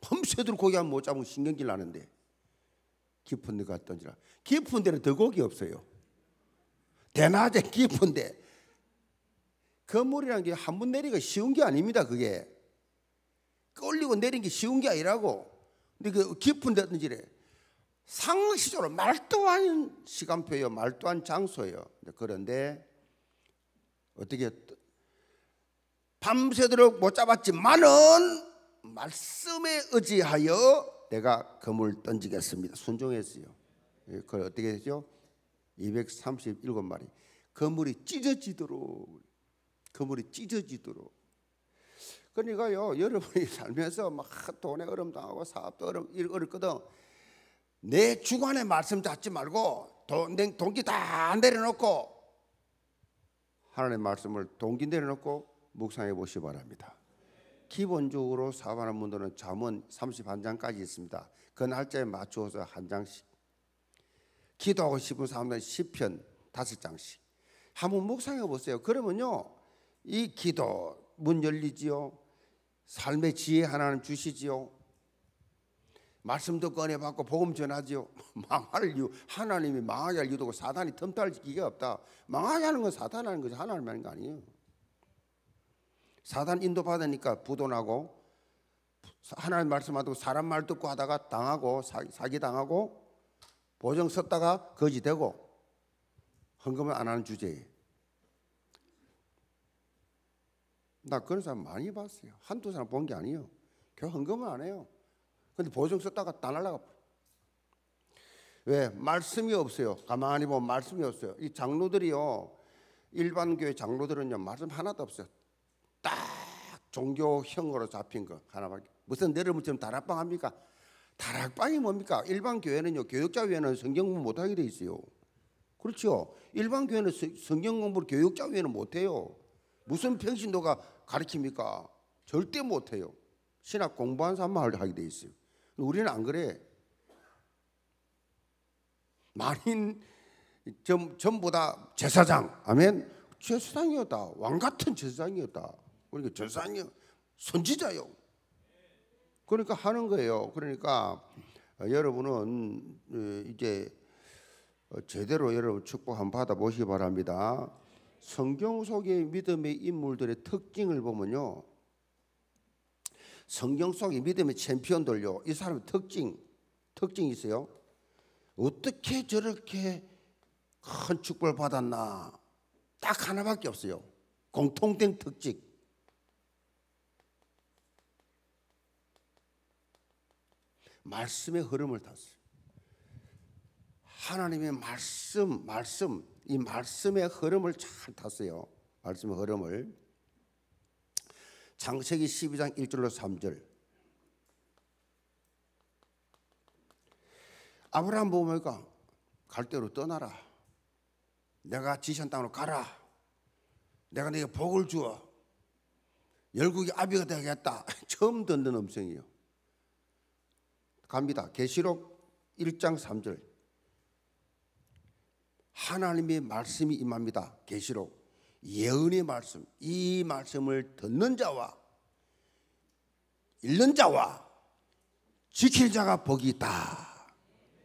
Speaker 1: 밤새도록 고기 한번 못 잡으면 신경질 나는데 깊은 데 갔던지라 깊은 데는 더고기 없어요. 대낮에 깊은 데건물이라게한 번 내리가 쉬운 게 아닙니다. 그게 끌리고 내린 게 쉬운 게 아니라고. 근데 그 깊은 데든지래 상시적으로 말도한 시간표예요. 말도한 장소예요. 그런데 어떻게 밤새도록 못 잡았지만은 말씀에 의지하여 내가 검을 던지겠습니다. 순종했어요. 예, 그걸 어떻게 했죠? 237마리. 그물이 찢어지도록 그물이 찢어지도록 그러니까요 여러분이 살면서 막 돈에 얼음당하고 사업도 얼음 어렵거든 내 주관의 말씀 잡지 말고 동기 다 내려놓고 하나님의 말씀을 동기 내려놓고 묵상해 보시기 바랍니다. 기본적으로 사업하는 분들은 잠언 31장까지 있습니다. 그 날짜에 맞추서한 장씩 기도하고 싶은 사람들은 시편 다 장씩 한번 묵상해 보세요. 그러면요 이 기도 문 열리지요. 삶의 지혜 하나는 주시지요. 말씀도 꺼내받고 복음 전하지요. 망할 이유 하나님이 망하게 할 이유도 사단이 틈탈 기가 없다. 망하게 하는 건 사탄 하는 거지 하나님 하는 거 아니에요. 사단 인도 받으니까 부도나고 하나님 말씀하고 사람 말 듣고 하다가 당하고 사기 당하고 보정 섰다가 거지 되고 헌금을 안 하는 주제에 나 그런 사람 많이 봤어요. 한두 사람 본 게 아니에요. 그 헌금을 안 해요. 근데 보증 썼다가 다 날라가. 왜? 말씀이 없어요. 가만히 보면 말씀이 없어요. 이 장로들이요. 일반 교회 장로들은요. 말씀 하나도 없어요. 딱 종교형으로 잡힌 거 하나밖에. 무슨 내려물처럼 다락방 합니까? 다락방이 뭡니까? 일반 교회는요. 교육자 위에는 성경 공부 못 하게 돼 있어요. 그렇죠. 일반 교회는 성경 공부를 교육자 위에는 못 해요. 무슨 평신도가 가르칩니까? 절대 못 해요. 신학 공부한 사람만 하게 돼 있어요. 우리는 안 그래. 만인 전, 전보다 제사장, 아멘. 제사장이었다. 왕 같은 제사장이었다. 그러니까 제사장이 선지자요. 그러니까 하는 거예요. 그러니까 어, 여러분은 어, 이제 어, 제대로 여러분 축복 한번 받아보시기 바랍니다. 성경 속의 믿음의 인물들의 특징을 보면요. 성경 속에 믿음의 챔피언 돌려 이 사람의 특징, 특징이 있어요. 어떻게 저렇게 큰 축복을 받았나. 딱 하나밖에 없어요. 공통된 특징. 말씀의 흐름을 탔어요. 하나님의 말씀, 말씀, 이 말씀의 흐름을 잘 탔어요. 말씀의 흐름을. 장세기 12장 1절로 3절. 아브라함 보니까 갈대로 떠나라. 내가 지시한 땅으로 가라. 내가 네게 복을 주어 열국의 아비가 되겠다. 처음 듣는 음성이요. 갑니다. 계시록 1장 3절. 하나님의 말씀이 임합니다. 계시록 예언의 말씀, 이 말씀을 듣는 자와 읽는 자와 지킬 자가 복이 있다.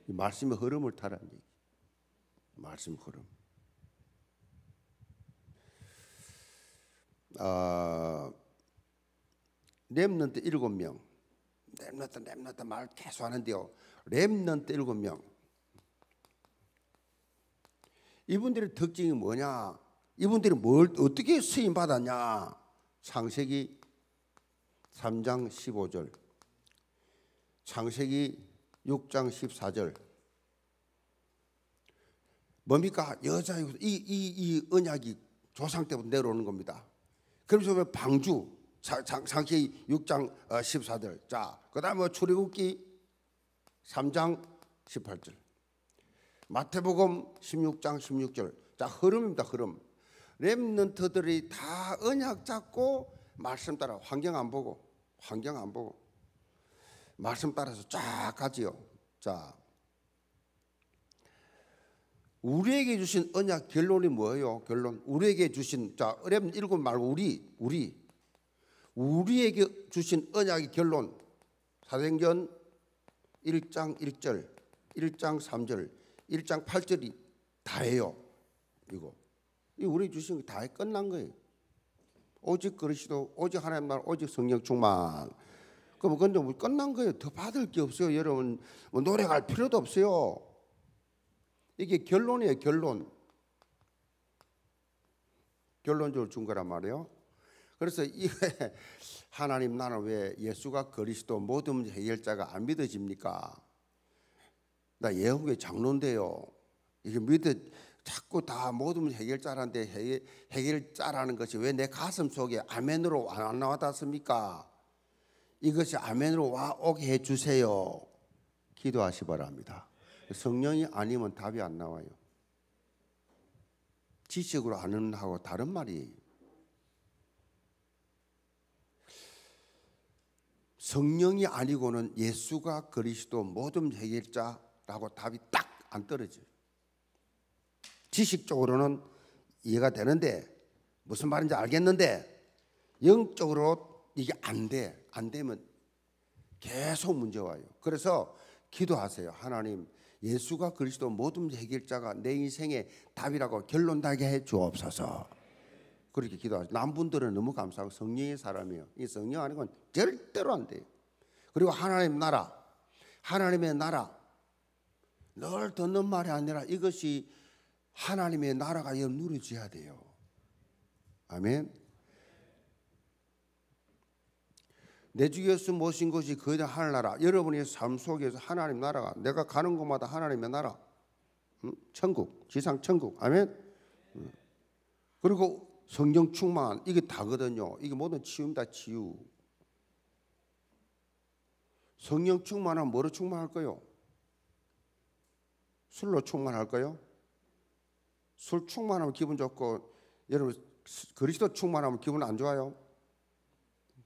Speaker 1: 이 말씀의 흐름을 타라는 얘기. 말씀 흐름. 아, 렘넌트 일곱 명. 렘넌트 렘넌트 말 계속 하는데요. 렘넌트 일곱 명. 이분들의 특징이 뭐냐? 이분들이 뭘 어떻게 수임 받았냐? 창세기 3장 15절. 창세기 6장 14절. 뭡니까? 여자 이, 이, 이 언약이 조상 때부터 내려오는 겁니다. 그러면서 방주 상세기 6장 14절. 자, 그다음에 뭐 출애굽기 3장 18절. 마태복음 16장 16절. 자, 흐름입니다. 흐름. 랩런트들이 다 언약 잡고 말씀 따라 환경 안 보고 환경 안 보고 말씀 따라서 쫙 가지요. 자, 우리에게 주신 언약 결론이 뭐예요? 결론. 우리에게 주신 자, 어렵 일곱 말고 우리 우리 우리에게 주신 언약의 결론. 사도행전 1장 1절, 1장 3절, 1장 8절이 다예요. 이거. 우리 주신 게다 끝난 거예요. 오직 그리스도, 오직 하나님만, 오직 성령 충만. 그럼 근데 뭐 끝난 거예요. 더 받을 게 없어요. 여러분 뭐 노력할 필요도 없어요. 이게 결론이에요. 결론. 결론적으로 준 거란 말이에요. 그래서 이 하나님 나는 왜 예수가 그리스도 모든 해결자가 안 믿어집니까? 나 예후의 장로데요 이게 믿어 자꾸 다 모든 해결자라는데 해, 해결자라는 것이 왜 내 가슴 속에 아멘으로 안나왔습니까 이것이 아멘으로 와오게 해주세요. 기도하시 바랍니다. 성령이 아니면 답이 안 나와요. 지식으로 아는 하고 다른 말이 성령이 아니고는 예수가 그리스도 모든 해결자라고 답이 딱 안 떨어져요. 지식적으로는 이해가 되는데 무슨 말인지 알겠는데 영적으로 이게 안 돼. 안 되면 계속 문제 와요. 그래서 기도하세요. 하나님, 예수가 그리스도 모든 해결자가 내 인생의 답이라고 결론 나게 해 주옵소서. 그렇게 기도하죠. 남분들은 너무 감사하고 성령의 사람이에요. 이 성령 아닌 건 절대로 안 돼요. 그리고 하나님 나라, 하나님의 나라, 늘 듣는 말이 아니라 이것이 하나님의 나라가 여 누려져야 돼요. 아멘. 내 주에서 모신 것이 거대 하늘 나라. 여러분의 삶 속에서 하나님 나라가 내가 가는 곳마다 하나님의 나라, 음? 천국, 지상 천국. 아멘. 음. 그리고 성령 충만 이게 다거든요. 이게 모든 치유입니다. 치유. 성령 충만하면 뭐로 충만할까요? 술로 충만할까요? 술 충만하면 기분 좋고 여러분 그리스도 충만하면 기분 안 좋아요?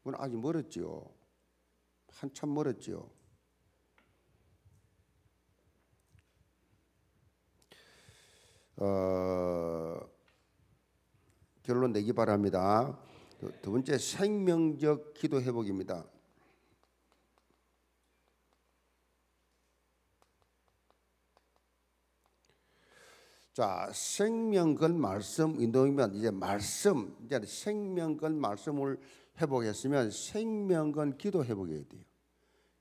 Speaker 1: 그건 아직 멀었지요. 한참 멀었지요. 어, 결론 내기 바랍니다. 두 번째 생명적 기도 회복입니다. 자, 생명권 말씀 인도이면 이제 말씀 이제 생명권 말씀을 회복했으면 생명권 기도 회복해야 돼요.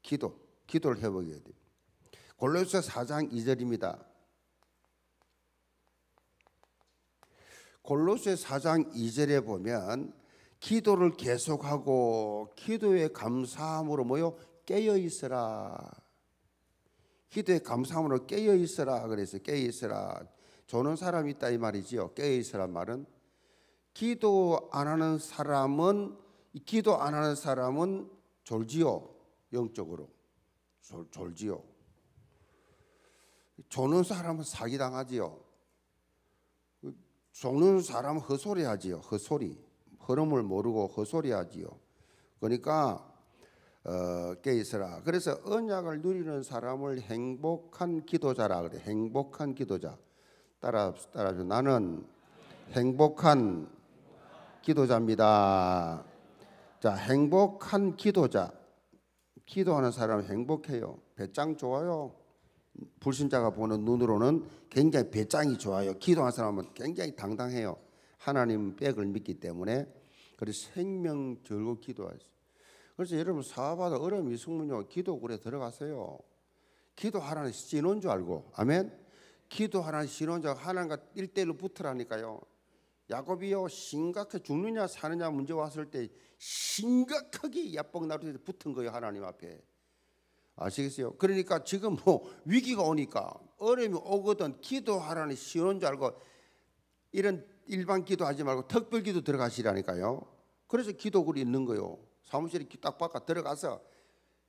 Speaker 1: 기도, 기도를 회복해야 돼요. 골로새 4장 2절입니다. 골로새 4장 2절에 보면 기도를 계속하고 기도의 감사함으로 모여 깨어 있으라. 기도의 감사함으로 깨어 있으라 그래서 깨어 있으라 조는 사람이 있다 이 말이지요. 깨어 있으란 말은 기도 안 하는 사람은 기도 안 하는 사람은 졸지요. 영적으로 졸, 졸지요. 조는 사람은 사기당하지요. 조는 사람은 헛소리하지요. 헛소리. 흐름을 모르고 헛소리하지요. 그러니까 어, 깨있으라. 그래서 언약을 누리는 사람을 행복한 기도자라 그래. 행복한 기도자. 따라 따라주 나는 행복한 기도자입니다. 자, 행복한 기도자. 기도하는 사람 행복해요. 배짱 좋아요. 불신자가 보는 눈으로는 굉장히 배짱이 좋아요. 기도하는 사람은 굉장히 당당해요. 하나님 백을 믿기 때문에 그래서 생명 들고 기도하죠. 그래서 여러분 사업하다 어려움이 있으면요 기도굴에 들어가세요. 기도하라는 신호인 줄 알고 아멘. 기도하라는 신원자가 하나님과 일대일로 붙으라니까요. 야곱이요 심각해 죽느냐 사느냐 문제 왔을 때 심각하게 야복나루에 붙은 거예요 하나님 앞에 아시겠어요? 그러니까 지금 뭐 위기가 오니까 어려움이 오거든 기도하라는 시원한 줄 알고 이런 일반 기도하지 말고 특별 기도 들어가시라니까요. 그래서 기도글이 있는 거요. 사무실에 딱 바깥 들어가서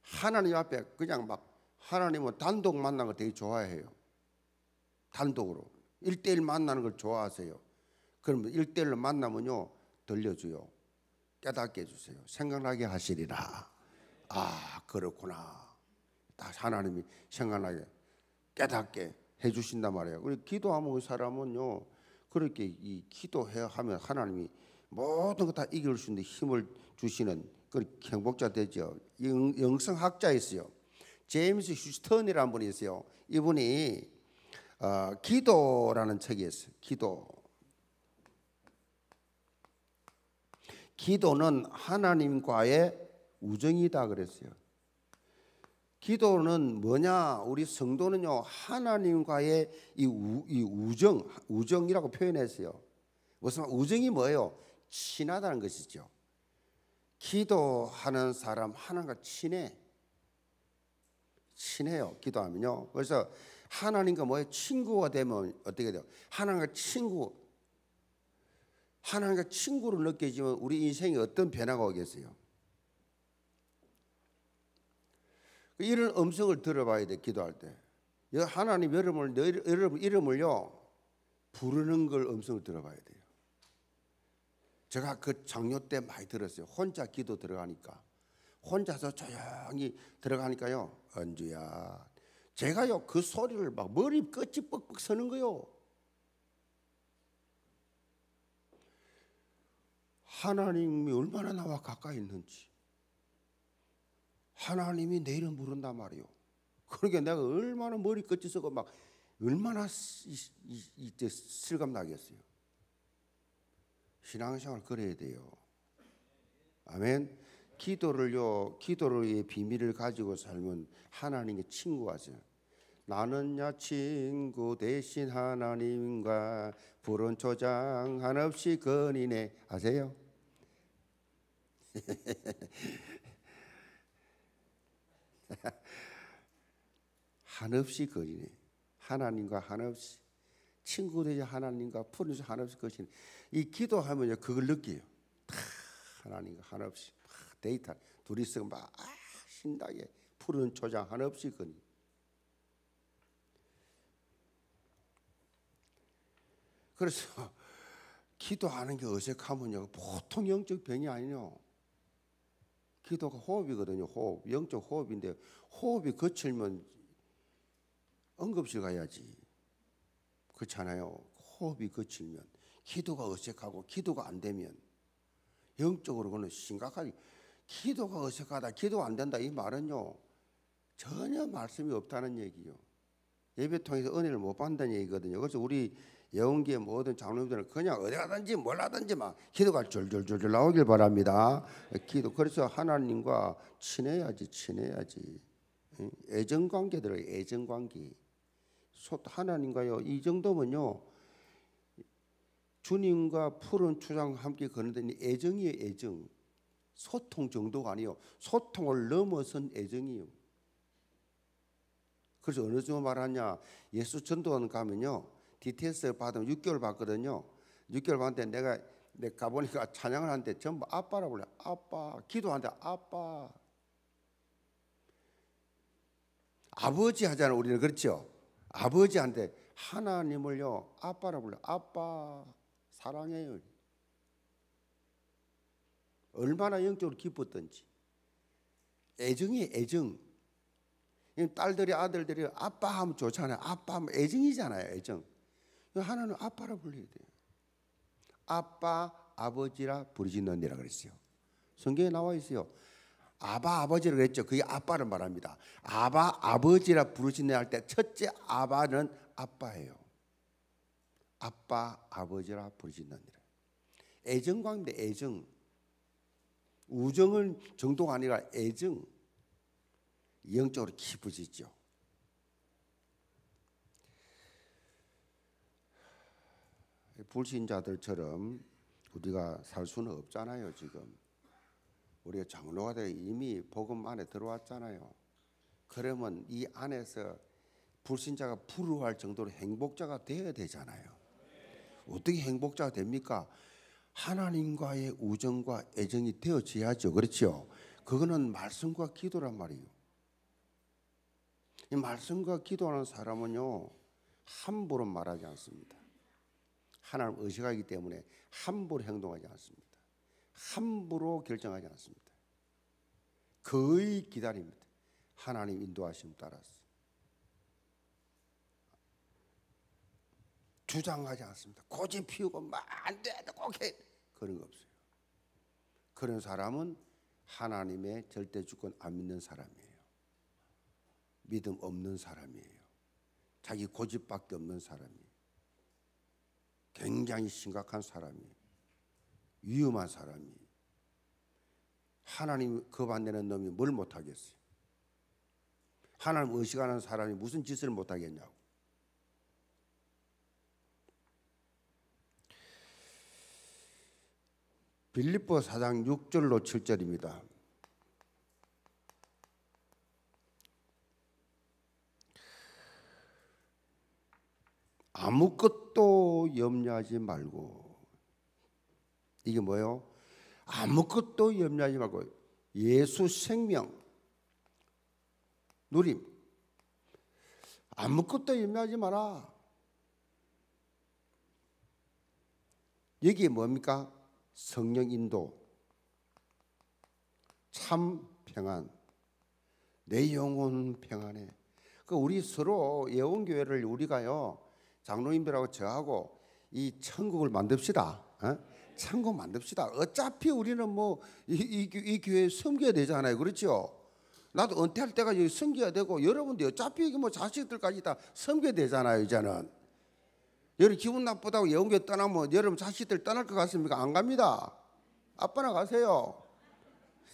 Speaker 1: 하나님 앞에 그냥 막 하나님은 단독 만난 거 되게 좋아해요. 단독으로. 1대1 만나는 걸 좋아하세요. 그러 1대1로 만나면요. 들려줘요. 깨닫게 해주세요. 생각나게 하시리라. 아, 그렇구나. 다 하나님이 생각나게 깨닫게 해주신단 말이에요. 우리 기도하면 그 사람은요. 그렇게 이 기도해 하면 하나님이 모든 거다 이길 수 있는 힘을 주시는 그런 행복자 되죠. 영, 영성학자였어요. 제임스 휴스턴이라는 분이 있어요. 이분이 어, 기도라는 책이 있어요. 기도. 기도는 하나님과의 우정이다 그랬어요. 기도는 뭐냐? 우리 성도는요 하나님과의 이, 우, 이 우정, 우정이라고 표현했어요. 무슨 우정이 뭐예요? 친하다는 것이죠. 기도하는 사람 하나님과 친해, 친해요. 기도하면요. 그래서 하나님과 뭐의 친구가 되면 어떻게 돼요? 하나님과 친구 하나님과 친구로 느껴지면 우리 인생에 어떤 변화가 오겠어요? 이런 음성을 들어봐야 돼 기도할 때. 하나님 여러분을 여러분 이름을요 부르는 걸 음성을 들어봐야 돼요. 제가 그 장려 때 많이 들었어요. 혼자 기도 들어가니까 혼자서 조용히 들어가니까요. 은주야, 제가요 그 소리를 막 머리 끝이 뻑뻑 서는 거요. 하나님이 얼마나 나와 가까이 있는지. 하나님이 내일은 물은단 말이요. 그러니 내가 얼마나 머리 끝이 썩어 막 얼마나 이때 실감 나겠어요. 신앙생활 그래야 돼요. 아멘. 기도를요, 기도의 비밀을 가지고 살면 하나님의 친구가 돼요. 나는 야 친구 대신 하나님과 푸른 초장 한없이 거니네 아세요? 한없이 거리네 하나님과 한없이 친구 되지 하나님과 푸른 수 한없이 거시네 이기도하면 그걸 느껴요 하나님과 한없이 데이터 둘이서 막 신나게 푸른 초장 한없이 거니 그래서 기도하는 게 어색하면요. 보통 영적 병이 아니요. 기도가 호흡이거든요. 호흡. 영적 호흡인데 호흡이 거칠면 응급실 가야지. 그렇잖아요. 호흡이 거칠면 기도가 어색하고 기도가 안 되면 영적으로 그는 심각하게 기도가 어색하다. 기도 안 된다 이 말은요. 전혀 말씀이 없다는 얘기요. 예배통해서 은혜를 못 받는다는 얘기거든요. 그래서 우리 예언기의 모든 장로님들은 그냥 어디 가든지 뭘 하든지 막 기도가 졸졸졸졸 나오길 바랍니다. 기도 그래서 하나님과 친해야지 친해야지 애정 관계들 애정 관계 하나님과요 이 정도면요 주님과 푸른 추장 함께 걸는 애정이에요 애정 소통 정도가 아니요 소통을 넘어선 애정이요. 그래서 어느 정도 말하냐 예수 전도원 가면요 DTS 받으면 6개월 받거든요. 6개월 받는데 내가 내 가보니까 찬양을 하는데 전부 아빠라고 그래. 아빠. 기도하는데 아빠. 아버지 하잖아 요 우리는 그렇죠. 아버지한테 하나님을요 아빠라고 불러 아빠 사랑해요. 얼마나 영적으로 기뻤던지 애정이 애정. 딸들이 아들들이 아빠 하면 좋잖아요. 아빠 하면 애정이잖아요. 애정. 그 하나는 아빠라 불려야 돼요. 아빠, 아버지라 부르짖느니 그랬어요. 성경에 나와 있어요. 아바 아버지라 그랬죠. 그게 아빠를 말합니다. 아바 아버지라 부르짖네 할때 첫째 아바는 아빠예요. 아빠 아버지라 부르짖느니애정광입 애정. 우정은 정도가 아니라 애정. 영적으로 깊어지죠. 불신자들처럼 우리가 살 수는 없잖아요 지금 우리가 장로가 돼 이미 복음 안에 들어왔잖아요 그러면 이 안에서 불신자가 불우할 정도로 행복자가 되어야 되잖아요 어떻게 행복자가 됩니까? 하나님과의 우정과 애정이 되어져야죠 그렇죠? 그거는 말씀과 기도란 말이에요 이 말씀과 기도하는 사람은요 함부로 말하지 않습니다 하나님 의식하기 때문에 함부로 행동하지 않습니다. 함부로 결정하지 않습니다. 거의 기다립니다. 하나님 인도하심 따라서. 주장하지 않습니다. 고집 피우고 막안 뭐 돼, 꼭 해. 그런 거 없어요. 그런 사람은 하나님의 절대 주권 안 믿는 사람이에요. 믿음 없는 사람이에요. 자기 고집밖에 없는 사람이에요. 굉장히 심각한 사람이 위험한 사람이 하나님 거반되는 그 놈이 뭘 못하겠어요? 하나님 의식하는 사람이 무슨 짓을 못하겠냐고. 빌립보 사장 6절로 7절입니다. 아무것도 염려하지 말고 이게 뭐예요? 아무것도 염려하지 말고 예수 생명 누림 아무것도 염려하지 마라. 여기 뭡니까? 성령 인도 참 평안 내 영혼 평안해. 그 우리 서로 예언 교회를 우리가요 장로님들하고 저하고 이 천국을 만듭시다. 어? 천국 만듭시다. 어차피 우리는 뭐이 이, 이 교회 섬겨야 되잖아요. 그렇죠? 나도 은퇴할 때가 여기 섬겨야 되고 여러분도 어차피 이게 뭐 자식들까지 다 섬겨야 되잖아요. 이제는 여러분 기분 나쁘다고 예언교 떠나면 여러분 자식들 떠날 것 같습니까? 안 갑니다. 아빠나 가세요.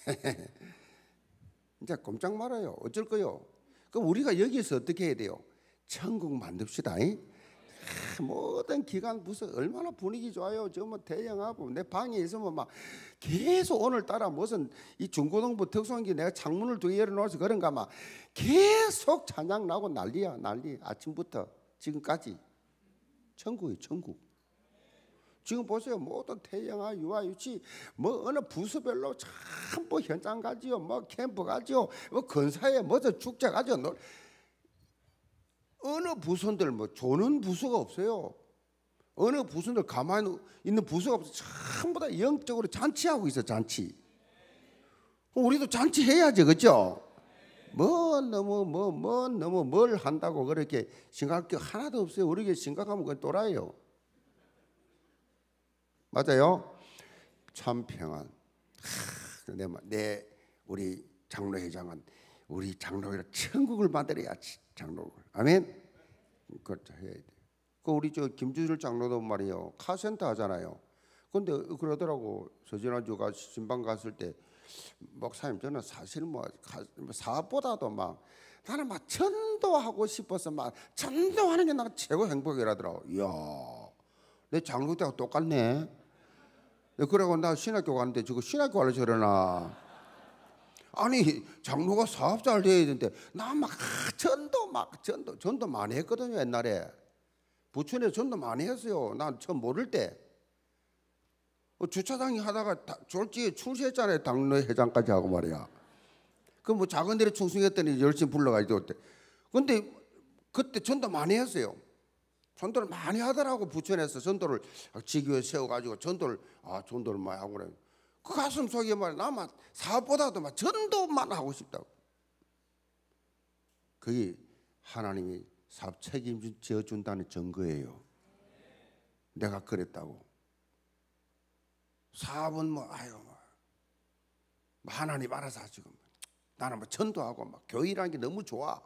Speaker 1: 이제 꼼짝 말아요. 어쩔 거요? 그럼 우리가 여기서 어떻게 해야 돼요? 천국 만듭시다. 이? 모든 기관 무슨 얼마나 분위기 좋아요. 저뭐 대형하고 내 방에 있으면 막 계속 오늘따라 무슨 이 중고등부 특성기 내가 창문을 두개 열어놓아서 그런가 막 계속 찬양 나고 난리야 난리. 아침부터 지금까지 천국이 천국. 지금 보세요. 모든 태양아 유아 유치 뭐 어느 부서별로 참 뭐 현장 가지요. 뭐 캠프 가지요. 뭐 근사에 뭐저 축제 가지요. 어느 부서들 뭐 조는 부서가 없어요. 어느 부서들 가만히 있는 부서가 없어. 전부 다 영적으로 잔치하고 있어 잔치. 우리도 잔치해야죠, 그죠? 뭐 너무 뭐뭐 뭐 너무 뭘 한다고 그렇게 생각할게 하나도 없어요. 우리게 생각하면 그건 또라이요. 맞아요? 참 평안. 하, 내, 내 우리 장로회장은 우리 장로회를 천국을 만들어야지. 장로를. 아멘. 그렇죠. 해야 돼. 그 우리 저 김준일 장로도 말이요 카센터 하잖아요. 근데 그러더라고 서지난주가 신방 갔을 때 목사님 저는 사실 뭐, 뭐 사업보다도 막 나는 막 전도하고 싶어서 막 전도하는 게 나는 최고 행복이라더라고. 이야, 내 장로 때하고 똑같네. 예, 그러고 나 신학교 가는데 지금 신학교 가려 저러나. 아니 장로가 사업 잘 돼야 되는데 나 막 전도 막 전도 전도 많이 했거든요 옛날에 부천에 전도 많이 했어요 난 처음 모를 때 어, 주차장이 하다가 다, 졸지에 출세했잖아요 당로 회장까지 하고 말이야 그뭐 작은 데를 충성했더니 열심히 불러가지고 때 근데 그때 전도 많이 했어요 전도를 많이 하더라고 부천에서 전도를 지교에 아, 세워가지고 전도를 아 전도를 많이 하고 그래 그 가슴 속에 말 나만 사업보다도 막 전도만 하고 싶다고. 그게 하나님이 사업 책임져 준다는 증거예요. 내가 그랬다고. 사업은 뭐 아유 뭐, 뭐 하나님 알아서 하시 뭐. 나는 뭐 전도하고 막 교회라는 게 너무 좋아.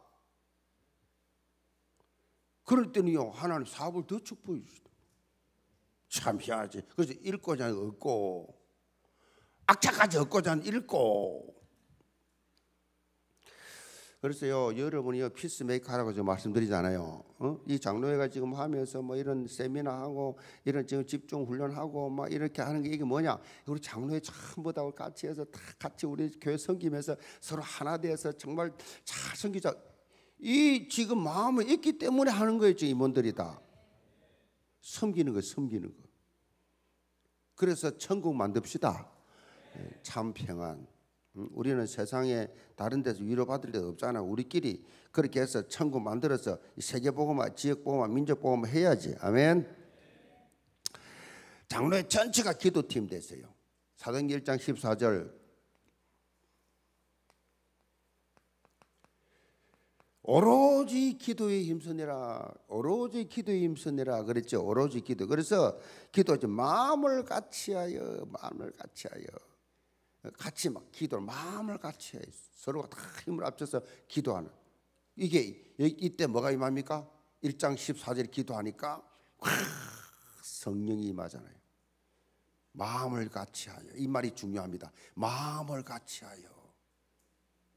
Speaker 1: 그럴 때는요 하나님 사업을 더 축복해 주시다. 참 희한하지. 그래서 읽고자 없고 악착같이 얻고자 는 읽고. 그래서요, 여러분이 피스메이커라고 좀 말씀드리잖아요. 어? 이 장로회가 지금 하면서 뭐 이런 세미나 하고, 이런 지금 집중 훈련하고, 막 이렇게 하는 게 이게 뭐냐? 우리 장로회 전부 다 같이 해서 다 같이 우리 교회 섬기면서 서로 하나 돼서 정말 잘 섬기자. 이 지금 마음을 있기 때문에 하는 거예요, 이원들이 다. 섬기는 거, 섬기는 거. 그래서 천국 만듭시다. 참 평안. 음, 우리는 세상에 다른 데서 위로받을 데 없잖아. 우리끼리 그렇게 해서 천국 만들어서 세계 보험화 지역 보험화 민족 보험화 해야지. 아멘. 장로의 전체가 기도팀 됐어요 사도행전 1장 14절 오로지 기도에 힘쓰니라 오로지 기도에 힘쓰니라 그랬죠 오로지 기도 그래서 기도하지 마음을 같이하여 마음을 같이하여 같이 막 기도를 마음을 같이 해. 서로가 다 힘을 합쳐서 기도하는 이게 이때 뭐가 임합니까? 1장 14절 기도하니까 성령이 임하잖아요. 마음을 같이 하여 이 말이 중요합니다. 마음을 같이 하여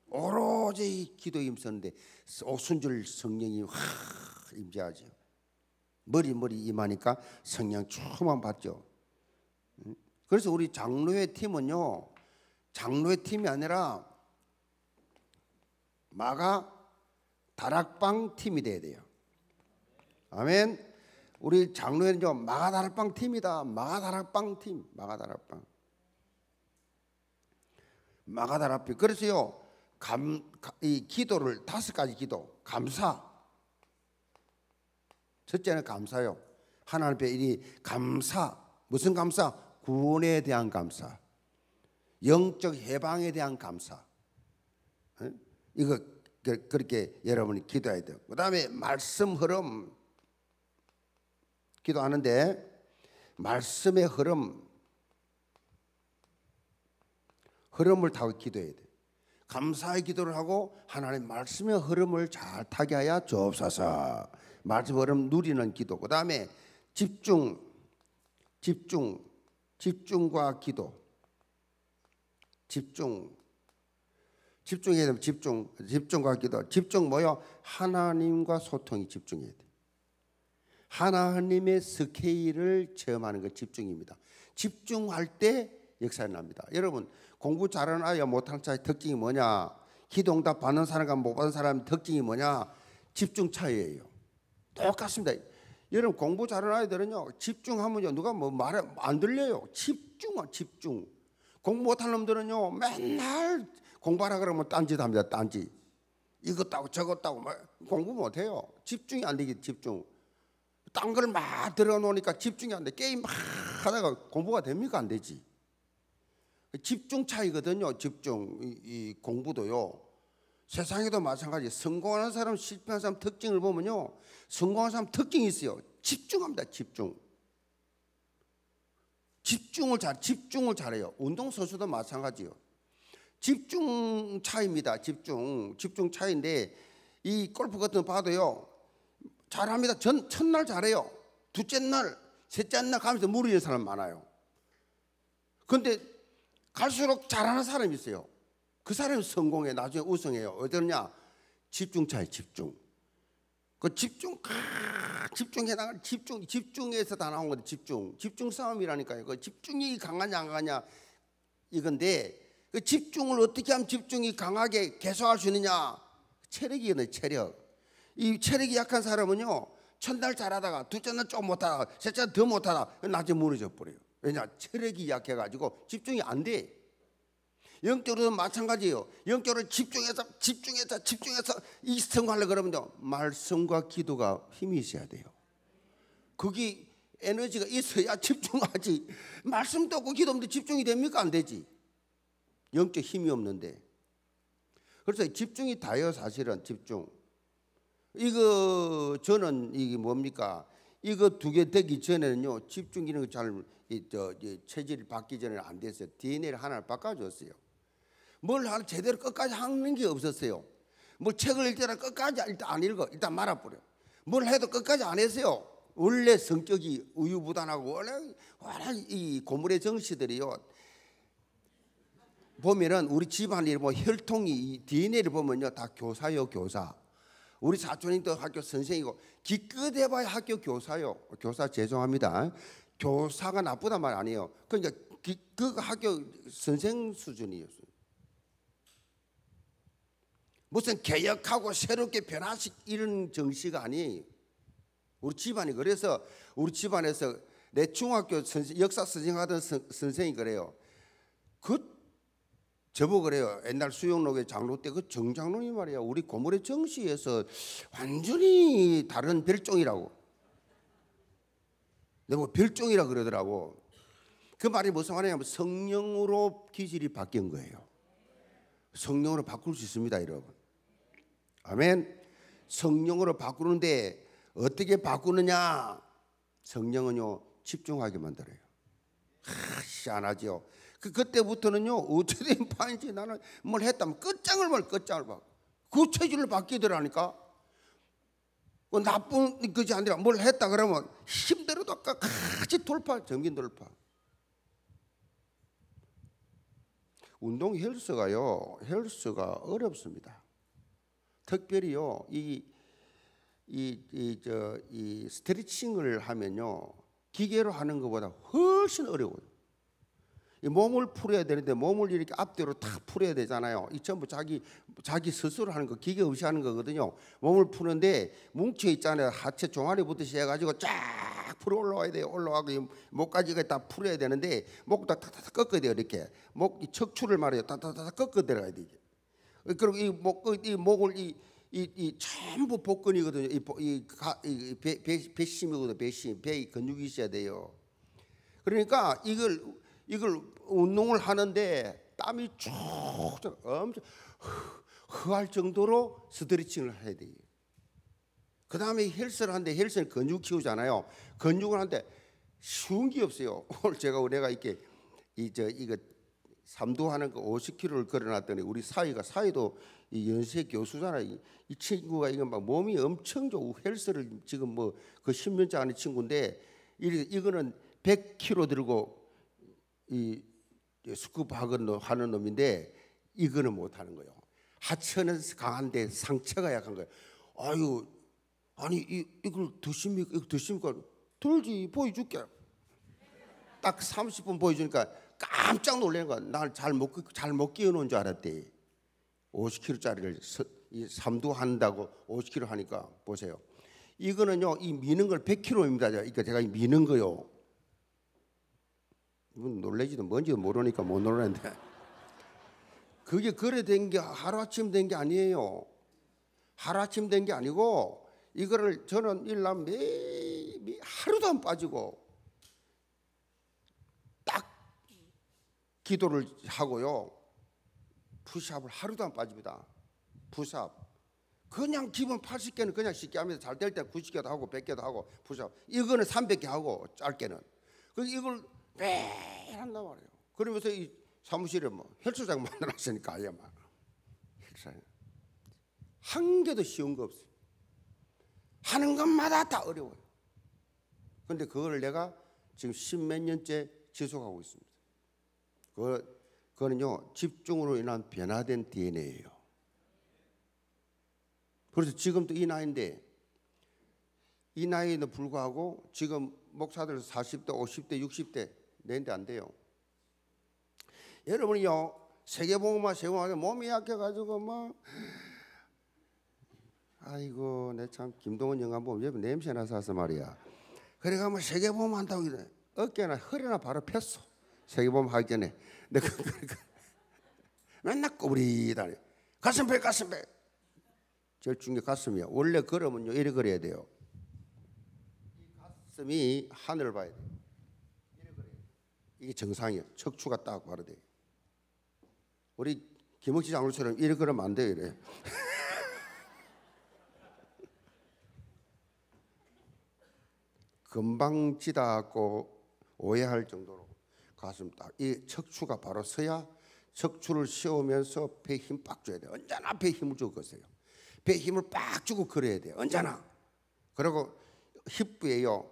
Speaker 1: 오로지 이 기도에 임쓰는데 오순절 어, 성령이 확 임재하죠. 머리 머리 임하니까 성령 충만 받죠. 그래서 우리 장로회 팀은요 장로의 팀이 아니라 마가 다락방 팀이 돼야 돼요. 아멘. 우리 장로회는 좀 마가 다락방 팀이다. 마가 다락방 팀. 마가 다락방. 마가 다락방. 그래서요. 감, 이 기도를 다섯 가지 기도. 감사. 첫째는 감사요. 하나님 앞이 감사. 무슨 감사? 구원에 대한 감사. 영적 해방에 대한 감사. 이거 그, 그렇게 여러분이 기도해야 돼요. 그 다음에 말씀 흐름. 기도하는데, 말씀의 흐름. 흐름을 타고 기도해야 돼. 감사의 기도를 하고 하나님 말씀의 흐름을 잘 타게 하여 주사사 말씀 흐름 누리는 기도. 그 다음에 집중, 집중, 집중과 기도. 집중. 집중해야 되면 집중, 집중과 기도. 집중 뭐요? 하나님과 소통이 집중해야 돼. 하나님의 스케일을 체험하는 것 집중입니다. 집중할 때 역사는 납니다. 여러분 공부 잘하는 아이와 못하는 아이 특징이 뭐냐? 기동답 받는 사람과 못 받는 사람 특징이 뭐냐? 집중 차이예요. 똑같습니다. 여러분 공부 잘하는 아이들은요 집중하면 누가 뭐 말안 들려요. 집중 집중. 공부 못할 놈들은요 맨날 공부하라 그러면 딴짓 합니다 딴짓 이것도 하고 저것도 고 뭐 공부 못해요 집중이 안 되기 집중 딴 걸 막 들어놓으니까 집중이 안 돼 게임 막 하다가 공부가 됩니까 안 되지 집중 차이거든요 집중 이, 이 공부도요 세상에도 마찬가지 성공하는 사람 실패하는 사람 특징을 보면요 성공하는 사람 특징이 있어요 집중합니다 집중 집중을 잘 집중을 잘해요. 운동 선수도 마찬가지요. 집중 차입니다. 집중 집중 차인데 이 골프 같은 거 봐도요. 잘합니다. 전 첫날 잘해요. 둘째 날, 셋째 날 가면서 무리는 사람 많아요. 근데 갈수록 잘하는 사람이 있어요. 그 사람이 성공해 나중에 우승해요. 어쩌느냐 집중 차이 집중. 그 집중, 아, 집중해 나가 집중, 집중해서 다 나온 거죠. 집중, 집중 싸움이라니까요. 그 집중이 강하냐 안 강하냐 이건데 그 집중을 어떻게 하면 집중이 강하게 개소할 수 있느냐? 체력이거든요, 체력. 이 체력이 약한 사람은요, 첫날 잘하다가 둘째 날좀 못하다가 셋째 날더 못하다가 나중에 무너져 버려요. 왜냐, 체력이 약해가지고 집중이 안 돼. 영적으로도 마찬가지예요. 영적으로 집중해서 집중해서 집중해서 이 성과를 그러면요. 말씀과 기도가 힘이 있어야 돼요. 거기 에너지가 있어야 집중하지. 말씀도 없고 기도 없는데 집중이 됩니까? 안 되지. 영적 힘이 없는데. 그래서 집중이 다요 사실은 집중. 이거 저는 이게 뭡니까? 이거 두 개 되기 전에는요 집중 기능이 잘 이, 저, 체질이 바뀌기 전에는 안 됐어요. DNA를 하나를 바꿔줬어요. 뭘 하나 제대로 끝까지 하는 게 없었어요. 뭐 책을 읽더라 끝까지 일단 안 읽어. 일단 말아버려. 뭘 해도 끝까지 안 했어요. 원래 성격이 우유부단하고 원래 워낙 이 고물의 정시들이요 보면은 우리 집안이 뭐 혈통이 DNA를 보면요 다 교사요 교사. 우리 사촌이도 학교 선생이고 기껏해봐야 학교 교사요 교사 죄송합니다. 교사가 나쁘단 말 아니에요. 그러니까 그 학교 선생 수준이에요. 무슨 개혁하고 새롭게 변화식 이런 정시가 아니 우리 집안이 그래서 우리 집안에서 내 중학교 선생, 역사 선생 하던 선, 생이 그래요. 그 저보고 그래요. 옛날 수영록의 장로 때 그 정장로이 말이야. 우리 고물의 정시에서 완전히 다른 별종이라고. 내가 뭐 별종이라 그러더라고. 그 말이 무슨 말이냐면 성령으로 기질이 바뀐 거예요. 성령으로 바꿀 수 있습니다, 여러분. 아멘. 성령으로 바꾸는데 어떻게 바꾸느냐? 성령은요 집중하게 만들어요. 희한하죠. 그 그때부터는요 어떻게든 파인지 나는 뭘 했다면 끝장을 뭘 끝장을 봐. 그 체질로 바뀌더라니까. 뭐 나쁜 것이 아니라 뭘 했다 그러면 힘들어도 같이 돌파, 정긴 돌파. 운동 헬스가요, 헬스가 어렵습니다. 특별히요 이 이 이 저 이 스트레칭을 하면요 기계로 하는 것보다 훨씬 어려워요. 몸을 풀어야 되는데 몸을 이렇게 앞뒤로 탁 풀어야 되잖아요. 이 전부 자기 자기 스스로 하는 거 기계 없이 하는 거거든요. 몸을 푸는데 뭉쳐 있잖아요. 하체 종아리부터 시작해가지고 쫙 풀어 올라와야 돼요. 올라가고 목까지가 다 풀어야 되는데 목도 탁탁탁 꺾어야 돼요. 이렇게 목 척추를 말해요. 탁탁탁 꺾어 들어가야 돼요. 그리고 이 목, 이이 그 목을 이, 이, 이 이, 전부 복근이거든요. 이, 이, 이 배, 배, 배심이거든 배심, 배의 근육이 있어야 돼요. 그러니까 이걸 이걸 운동을 하는데 땀이 쭉 엄청 흐할 정도로 스트레칭을 해야 돼요. 그 다음에 헬스를 하는데 헬스는 근육 키우잖아요. 근육을 하는데 쉬운 게 없어요. 오늘 제가 내가 이렇게 이 저 이거 삼두하는 거 50km를 걸어놨더니 우리 사위가 사위도 이 연세 교수잖아. 이, 이 친구가 이건 막 몸이 엄청 좋고 헬스를 지금 뭐그 10년째 하는 친구인데 이, 이거는 100km 들고 이 스쿠버 하는 놈인데 이거는 못하는 거예요. 하체는 강한데 상체가 약한 거예요. 아유, 아니 이, 이걸 드십니까? 이거 드십니까? 들지 보여줄게. 딱 30분 보여주니까 깜짝 놀라는 거야. 날잘못잘못 끼우는 줄 알았대. 50kg짜리를 이 삼두한다고 50kg 하니까 보세요. 이거는요, 이 미는 걸 100kg입니다. 그러니까 제가 미는 거요. 이분 놀래지도 뭔지도 모르니까 못 놀라는데. 그게 그래 된 게 하루아침 된 게 아니에요. 하루아침 된 게 아니고, 이거를 저는 일남 매, 일 하루도 안 빠지고 기도를 하고요. 푸시업을 하루도 안 빠집니다. 푸시업. 그냥 기본 80개는 그냥 쉽게 하면서 잘 될 때 90개도 하고 100개도 하고 푸시업. 이거는 300개 하고 짧게는. 그래서 이걸 매일 한단 말이에요. 그러면서 이 사무실에 뭐 헬스장 만들었으니까 아예 막. 헬스장. 한 개도 쉬운 거 없어요. 하는 것마다 다 어려워요. 근데 그걸 내가 지금 십몇 년째 지속하고 있습니다. 그 그거는요 집중으로 인한 변화된 DNA예요. 그래서 지금도 이 나이인데 이 나이에도 불구하고 지금 목사들 40대, 50대, 60대 내는데 안 돼요. 여러분이요 세계복음화 세공하 몸이 약해가지고 뭐 아이고 내 참 김동원 영감 보면 여기 냄새 나서 와서 말이야. 그래가 뭐 세계복음화 한다고 어깨나 허리나 바로 폈어. 세계보험 하기 전에 내가 맨날 꼬부리다 가슴배 가슴배 제일 중요한 가슴이야 원래 걸으면요 이래 걸어야 돼요 가슴이 하늘을 봐야 돼요 이게 정상이에요 척추가 딱 바로 돼요 우리 김옥지 장로처럼 이래 걸으면 안 돼요 이래 금방 지다고 오해할 정도로 가슴 딱이 척추가 바로 서야 척추를 세우면서배 힘 빡 줘야 돼. 언제나 배 힘을 주고 거세요. 배 힘을 빡 주고 걸어야 돼. 언제나. 그리고 힙부에요.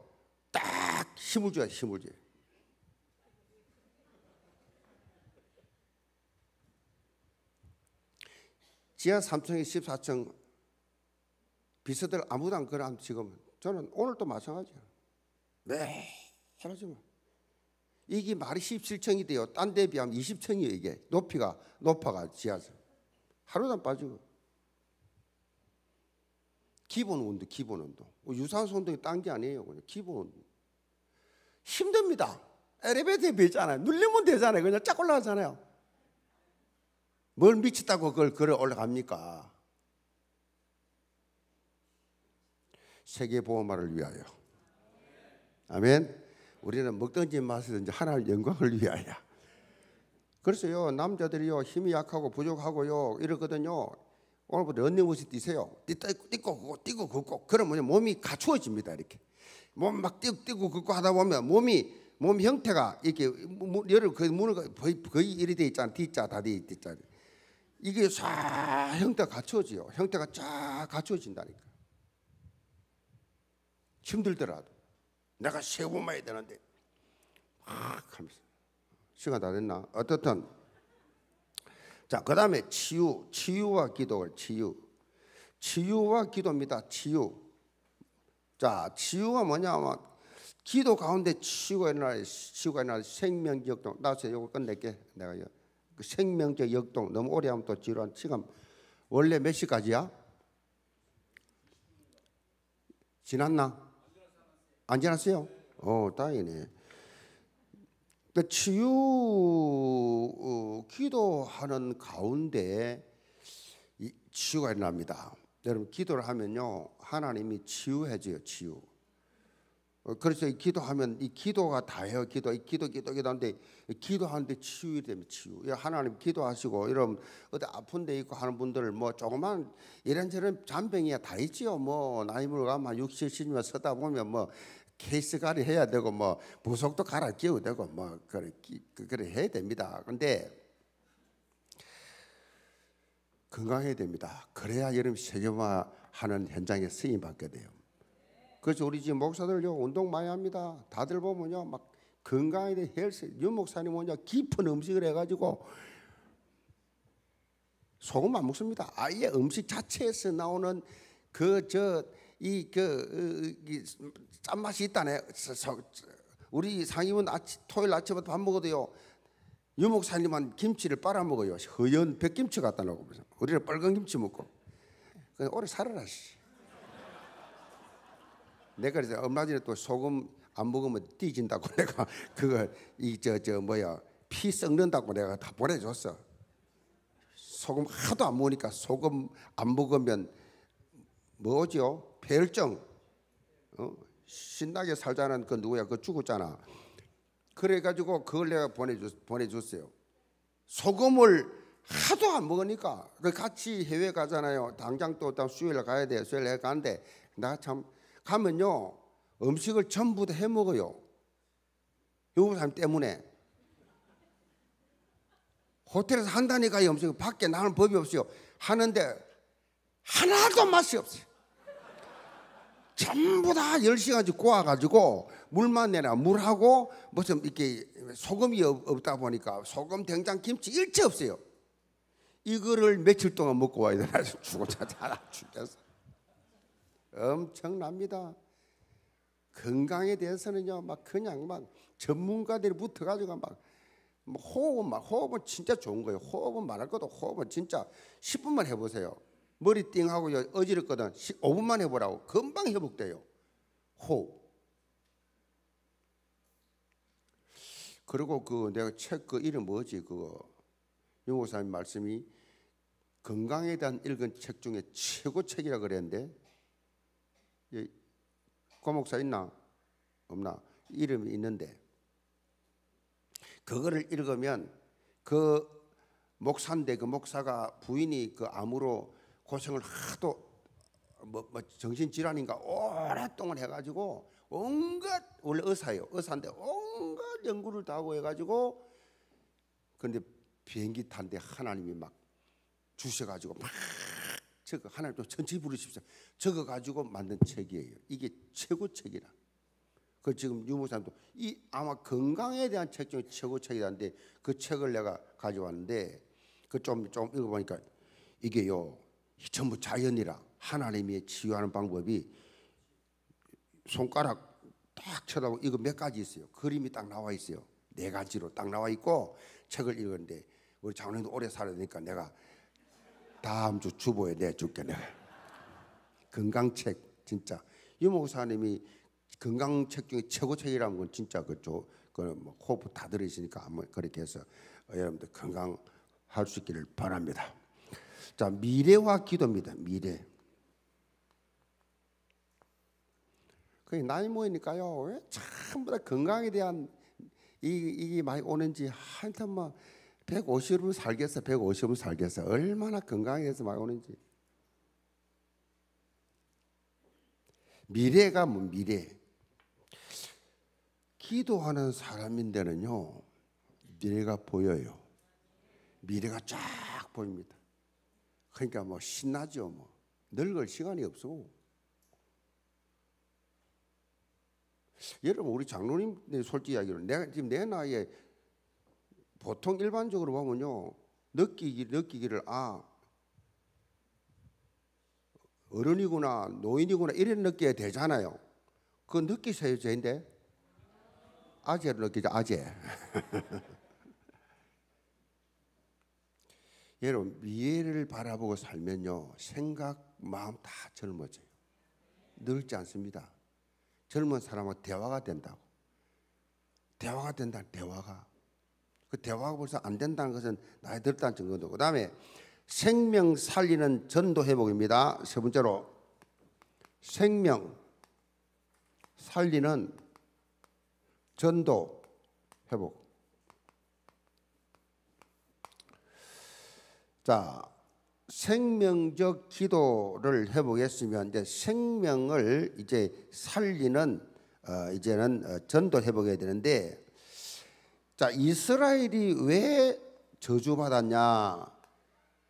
Speaker 1: 딱 힘을 줘야 힘을 줘야 지하 3층에 14층 비서들 아무도 안 그래 지금 저는 오늘도 마찬가지야. 네, 사라지면 이게 말이 17층이 돼요. 딴데 비하면 20층이에요, 이게. 높이가, 높아가, 지하수. 하루도 안 빠지고. 기본 온도, 기본 온도, 뭐 유산소 운동이 딴게 아니에요. 그냥 기본 온도. 힘듭니다. 엘리베이터에 비잖아요. 눌리면 되잖아요. 그냥 쫙 올라가잖아요. 뭘 미쳤다고 그걸 걸어 올라갑니까? 세계보험화를 위하여. 아멘. 우리는 먹든지 마시든지 하나님 영광을 위하여. 그래서요 남자들이요 힘이 약하고 부족하고요 이러거든요. 오늘부터 런닝머신 뛰세요. 뛰고 걷고 뛰고 걷고 그러면 몸이 갖추어집니다 이렇게. 몸 막 뛰고 뛰고 걷고 하다 보면 몸이 몸 형태가 이렇게 열을 거의 문을 거의 거의 이리 돼 있잖아 D자 다디 D자 이게 쫙 형태가 갖춰지요. 형태가 쫙 갖춰진다니까. 힘들더라도. 내가 세고 마야 되는데 막 하면서 시간 다 됐나? 어떻든 자그 다음에 치유 치유와 기도를 치유 치유와 기도입니다 치유 자 치유가 뭐냐면 기도 가운데 치유가 일어날 치유가 일어날 생명적 역동 나서 요거 끝낼게 내가 그 생명적 역동 너무 오래 하면 또 지루한 지금 원래 몇 시까지야? 지났나? 안전하세요? 어, 다행이네. 그 치유 어, 기도하는 가운데 치유가 일어납니다. 여러분 기도를 하면요 하나님이 치유해줘요 치유. 어, 그래서 이 기도하면 이 기도가 다예요 기도 이 기도 기도 기도하데 기도하는데 치유이 됩니 치유. 예, 하나님 기도하시고 이런 어디 아픈데 있고 하는 분들 뭐 조그만 이런저런 잔병이야 다 있지요. 뭐 나이 먹가면 60, 7년 서다 보면 뭐 케이스 관리 해야 되고 뭐 부속도 갈아 끼워야 되고 뭐 그래 그, 그래 해야 됩니다. 근데 건강해야 됩니다. 그래야 여름분 세계화하는 현장에 승인 받게 돼요. 그래서 우리 집 목사들요 운동 많이 합니다. 다들 보면요 막 건강에 대해 헬스 윤 목사님 뭐냐 깊은 음식을 해가지고 소금 안 먹습니다. 아예 음식 자체에서 나오는 그저 이그 짠맛이 있다네. 우리 상임은 아침, 토요일 아침부터 밥 먹어도요. 유목사님은 김치를 빨아먹어요. 허연 백김치 갖다 놓고 그래서 우리는 빨간 김치 먹고 그냥 오래 살아라 씨. 내가 그래서 얼마 전에 또 소금 안 먹으면 뒤진다고 내가 그거 이저 저 뭐야 피 썩는다고 내가 다 보내줬어. 소금 하도 안 먹으니까 소금 안 먹으면 뭐죠? 결정, 어? 신나게 살자는 그 누구야? 그 죽었잖아. 그래가지고 그걸 내가 보내줬, 보내줬어요. 소금을 하도 안 먹으니까 그 같이 해외 가잖아요. 당장 또 다음 수요일 가야 돼. 수요일에 가는데 나 참 가면요 음식을 전부 다 해 먹어요. 요 사람 때문에 호텔에서 한다니까 음식을 밖에 나는 법이 없어요. 하는데 하나도 맛이 없어요. 전부 다 10시간씩 꼬아가지고 물만 내라. 물하고 무슨 이렇게 소금이 없다 보니까 소금, 된장, 김치 일체 없어요. 이거를 며칠 동안 먹고 와야 되나 죽었잖아. 죽겠어. 엄청납니다. 건강에 대해서는요, 막 그냥 막 전문가들이 붙어가지고 막 호흡은 막 호흡은 진짜 좋은 거예요. 호흡은 말할 것도 호흡은 진짜 10분만 해보세요. 머리띵 하고 어지럽거든. 5분만 해보라고. 금방 회복돼요. 호흡. 그리고 그 내가 책 그 이름 뭐지 그거 용호사님 말씀이 건강에 대한 읽은 책 중에 최고 책이라 그랬는데 고목사 있나 없나 이름이 있는데 그거를 읽으면 그 목사인데 그 목사가 부인이 그 암으로 고생을 하도 뭐, 뭐 정신질환인가 오랫동안 해가지고 온갖 원래 의사예요 의사인데 온갖 연구를 다 하고 해가지고 그런데 비행기 탄데 하나님이 막 주셔가지고 막 저거 하나님 좀 전체 부르십시오 저거 가지고 만든 책이에요 이게 최고 책이라 그 지금 유모사님도 이 아마 건강에 대한 책 중에 최고 책이라는데 그 책을 내가 가져왔는데 그 좀 좀 읽어보니까 이게요 이 전부 자연이라 하나님이 치유하는 방법이 손가락 딱 쳐다보고 이거 몇 가지 있어요. 그림이 딱 나와 있어요. 네 가지로 딱 나와 있고 책을 읽었는데 우리 장로님도 오래 살아야 되니까 내가 다음 주 주보에 내줄게 내가 건강책 진짜 유목사님이 건강책 중에 최고 책이라는 건 진짜 그쪽 그뭐 호흡 다들으니까 아마 그렇게 해서 여러분들 건강할 수 있기를 바랍니다. 자, 미래와 기도입니다. 미래. 그 나이 모이니까요. 왜부 건강에 대한 이, 이게 많이 오는지 하여막 150을 살겠어, 150을 살겠어. 얼마나 건강해서 많이 오는지. 미래가 뭐 미래. 기도하는 사람인데는요. 미래가 보여요. 미래가 쫙 보입니다. 그러니까 뭐 신나죠 뭐 늙을 시간이 없어. 여러분 우리 장로님 솔직히 이야기로 내가 지금 내 나이에 보통 일반적으로 보면요 느끼기 느끼기를 아 어른이구나 노인이구나 이런 느끼게 되잖아요. 그 느끼세요 저인데 아재로 느끼죠 아재. 여러분 미래를 바라보고 살면요 생각 마음 다 젊어져요. 늙지 않습니다. 젊은 사람과 대화가 된다고. 대화가 된다. 대화가. 그 대화가 벌써 안 된다는 것은 나이 들었다는 증거고. 그다음에 생명 살리는 전도 회복입니다. 세 번째로 생명 살리는 전도 회복. 자, 생명적 기도를 해보겠으면 이제 생명을 이제 살리는 어, 이제는 어, 전도해 보게 되는데 자 이스라엘이 왜 저주받았냐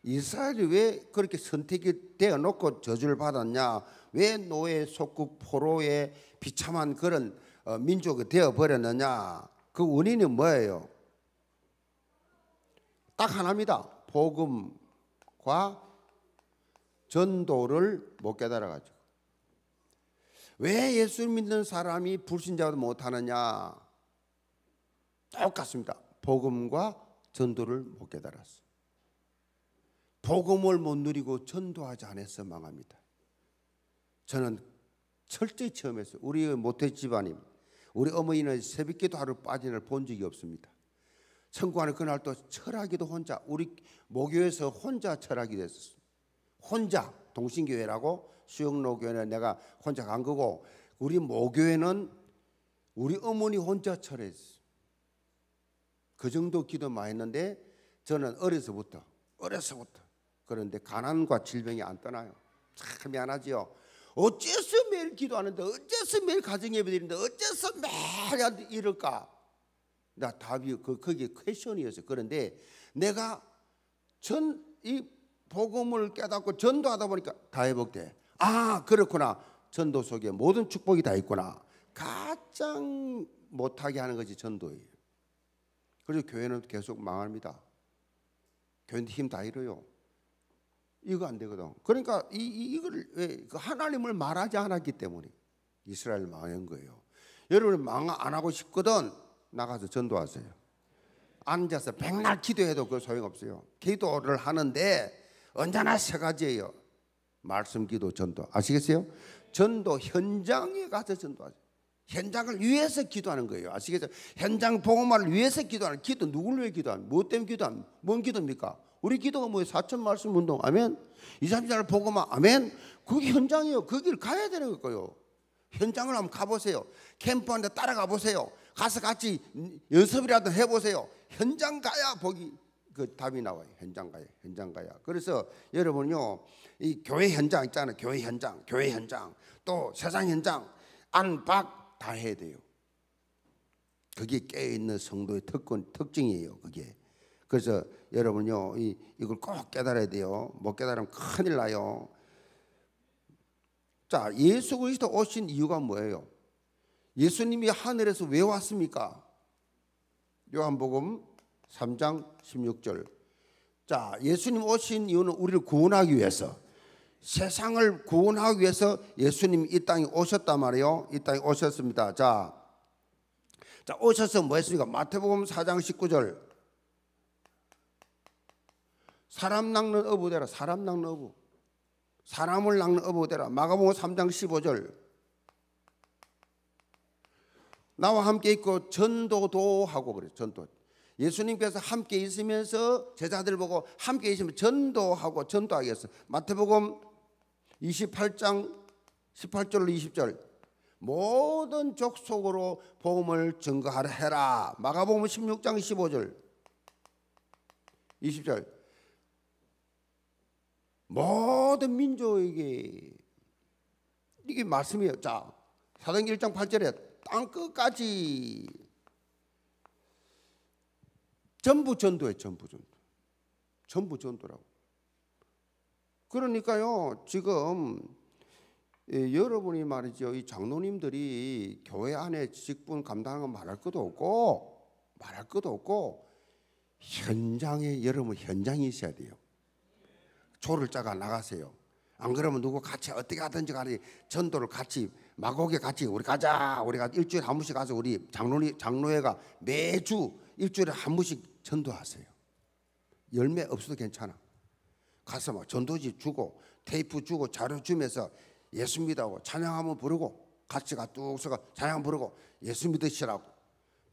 Speaker 1: 이스라엘이 왜 그렇게 선택이 되어 놓고 저주를 받았냐 왜 노예 속국 포로의 비참한 그런 어, 민족이 되어 버렸느냐 그 원인이 뭐예요 딱 하나입니다 복음과 전도를 못 깨달아 가지고 왜 예수 믿는 사람이 불신자도 못 하느냐? 똑같습니다. 복음과 전도를 못 깨달았어. 복음을 못 누리고 전도하지 않아서 망합니다. 저는 철저히 체험했서 우리 모태 집안입 우리 어머니는 새벽 기도하루 빠진 을본 적이 없습니다. 청구하는 그날 또 철학이도 혼자 우리 모교에서 혼자 철학이 됐었어. 혼자 동신교회라고 수영로교회는 내가 혼자 간 거고 우리 모교회는 우리 어머니 혼자 철했어. 그 정도 기도 많 했는데 저는 어려서부터 어려서부터 그런데 가난과 질병이 안 떠나요. 참 미안하지요. 어째서 매일 기도하는데 어째서 매일 가정 예배 드리는데 어째서 매일 이럴까? 나 답이 그 거기 그, 퀘션이었어요. 그런데 내가 전 이 복음을 깨닫고 전도하다 보니까 다 회복돼. 아 그렇구나. 전도 속에 모든 축복이 다 있구나. 가장 못하게 하는 것이 전도예요. 그래서 교회는 계속 망합니다. 교회힘다 잃어요. 이거 안 되거든. 그러니까 이, 이 이걸 왜 그 하나님을 말하지 않았기 때문에 이스라엘 망한 거예요. 여러분 망 안 하고 싶거든. 나가서 전도하세요. 앉아서 백날 기도해도 그 소용없어요. 기도를 하는데 언제나 세 가지예요. 말씀, 기도, 전도. 아시겠어요? 전도 현장에 가서 전도하세요. 현장을 위해서 기도하는 거예요. 아시겠어요 현장 복음화를 위해서 기도하는 기도 누굴 위해 기도하는? 무엇 뭐 때문에 기도하는? 뭔 기도입니까? 우리 기도가 뭐예요? 사천 말씀 운동. 아멘. 이삼자를 복음화. 아멘. 그게 현장이에요. 그 길 가야 되는 거예요. 현장을 한번 가보세요. 캠프 한테 따라가 보세요. 가서 같이 연습이라도 해보세요. 현장 가야 보기 그 답이 나와요. 현장 가야 현장 가야. 그래서 여러분요 이 교회 현장 있잖아요. 교회 현장, 교회 현장, 또 세상 현장, 안팎 다 해야 돼요. 그게 깨어 있는 성도의 특권 특징이에요. 그게. 그래서 여러분요 이 이걸 꼭 깨달아야 돼요. 못 깨달으면 큰일 나요. 자, 예수 그리스도 오신 이유가 뭐예요? 예수님이 하늘에서 왜 왔습니까? 요한복음 3장 16절. 자, 예수님 오신 이유는 우리를 구원하기 위해서 세상을 구원하기 위해서 예수님 이 땅에 오셨단 말이에요. 이 땅에 오셨습니다. 자. 자, 오셔서 뭐 했습니까? 마태복음 4장 19절. 사람 낚는 어부 되라. 사람 낚는 어부. 사람을 낚는 어부 되라. 마가복음 3장 15절. 나와 함께 있고 전도도 하고 그래요. 전도. 예수님께서 함께 있으면서 제자들 보고 함께 있으면 전도하고 전도하겠어. 마태복음 28장 18절로 20절. 모든 족속으로 복음을 증거하라 해라. 마가복음 16장 15절. 20절. 모든 민족에게 이게 말씀이에요. 자, 사도행전 1장 8절에 땅 끝까지 전부 전도에 전부 전도. 전부 전도라고. 그러니까요, 지금 예, 여러분이 말이죠. 이 장로님들이 교회 안에 직분 감당하는 건 말할 것도 없고 말할 것도 없고 현장에 여러분 현장이 있어야 돼요. 조를 짜가 나가세요. 안 그러면 누구 같이 어떻게 하든지 간에 전도를 같이 마곡에 같이 우리 가자. 우리가 일주일에 한 번씩 가서 우리 장로니 장로회가 매주 일주일에 한 번씩 전도하세요. 열매 없어도 괜찮아. 가서 막 전도지 주고 테이프 주고 자료 주면서 예수 믿다고 찬양 한번 부르고 같이 가뚝 서가 찬양 부르고 예수 믿으시라고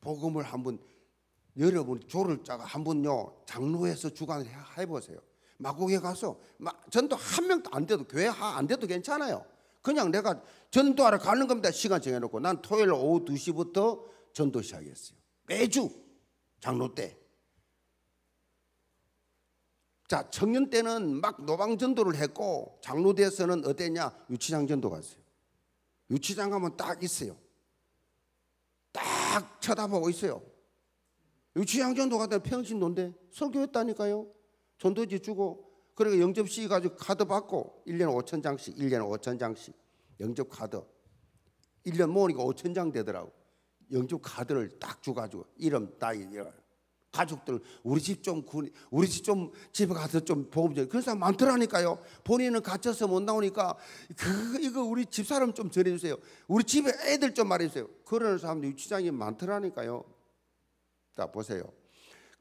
Speaker 1: 복음을 한 번 여러분 조를 짜가 한번요 장로에서 주관을 해보세요. 마곡에 가서 막 전도 한 명도 안 돼도 교회 안 돼도 괜찮아요. 그냥 내가 전도하러 가는 겁니다. 시간 정해놓고. 난 토요일 오후 2시부터 전도 시작했어요. 매주 장로 때. 자, 청년 때는 막 노방 전도를 했고 장로대에서는 어땠냐? 유치장 전도 갔어요. 유치장 가면 딱 있어요. 딱 쳐다보고 있어요. 유치장 전도 갔다 평신도인데 설교했다니까요. 전도지 주고 그리고 그러니까 영접시 가지고 카드 받고 1년 5천 장씩, 1년 5천 장씩 영접 카드. 1년 모으니까 5천 장 되더라고. 영접 카드를 딱 줘가지고 이름 따 이름. 예. 가족들 우리 집 좀 우리 집 좀 집에 가서 좀 보험 좀 그런 사람 많더라니까요. 본인은 갇혀서 못 나오니까 그 이거 우리 집 사람 좀 전해주세요. 우리 집에 애들 좀 말해주세요. 그런 사람들 유치장이 많더라니까요. 자 보세요.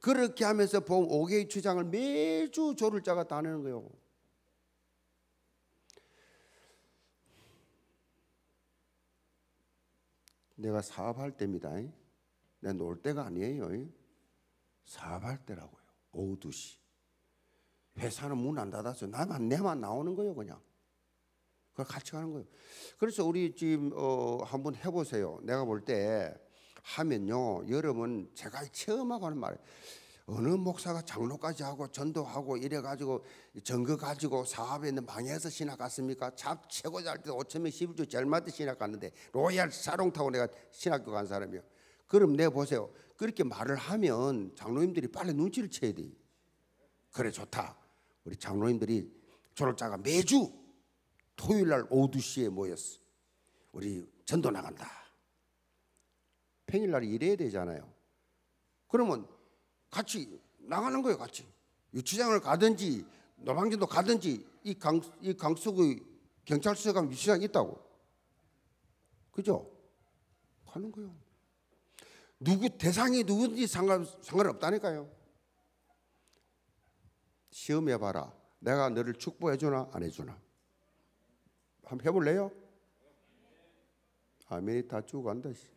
Speaker 1: 그렇게 하면서 보험 5개의 주장을 매주 조를 짜가 다는 거요 내가 사업할 때입니다. 내가 놀 때가 아니에요. 사업할 때라고요. 오후 2시. 회사는 문 안 닫았어요. 나만, 내만 나오는 거요 그냥. 그걸 같이 가는 거요 그래서 우리 지금, 어, 한번 해보세요. 내가 볼 때, 하면요, 여러분 제가 체험하고 하는 말이 어느 목사가 장로까지 하고 전도하고 이래가지고 전거 가지고 사업에 있는 방해서 신학 갔습니까? 잡 최고 잘때 5천 명 11주 절마다 신학 갔는데 로얄 사롱 타고 내가 신학교 간 사람이요. 그럼 내 보세요. 그렇게 말을 하면 장로님들이 빨리 눈치를 채야 돼. 그래 좋다. 우리 장로님들이 졸업자가 매주 토요일 날 오후 시에 모였어. 우리 전도 나간다. 평일날 일해야 되잖아요. 그러면 같이 나가는 거예요, 같이. 유치장을 가든지 노방진도 가든지 이, 강, 이 강속의 경찰서에 가면 유치장 있다고. 그죠? 가는 거예요. 누구 대상이 누군지 상관 상관없다니까요. 시험해 봐라. 내가 너를 축복해 주나 안 해 주나. 한번 해 볼래요? 아멘이 다어 간다. 씨.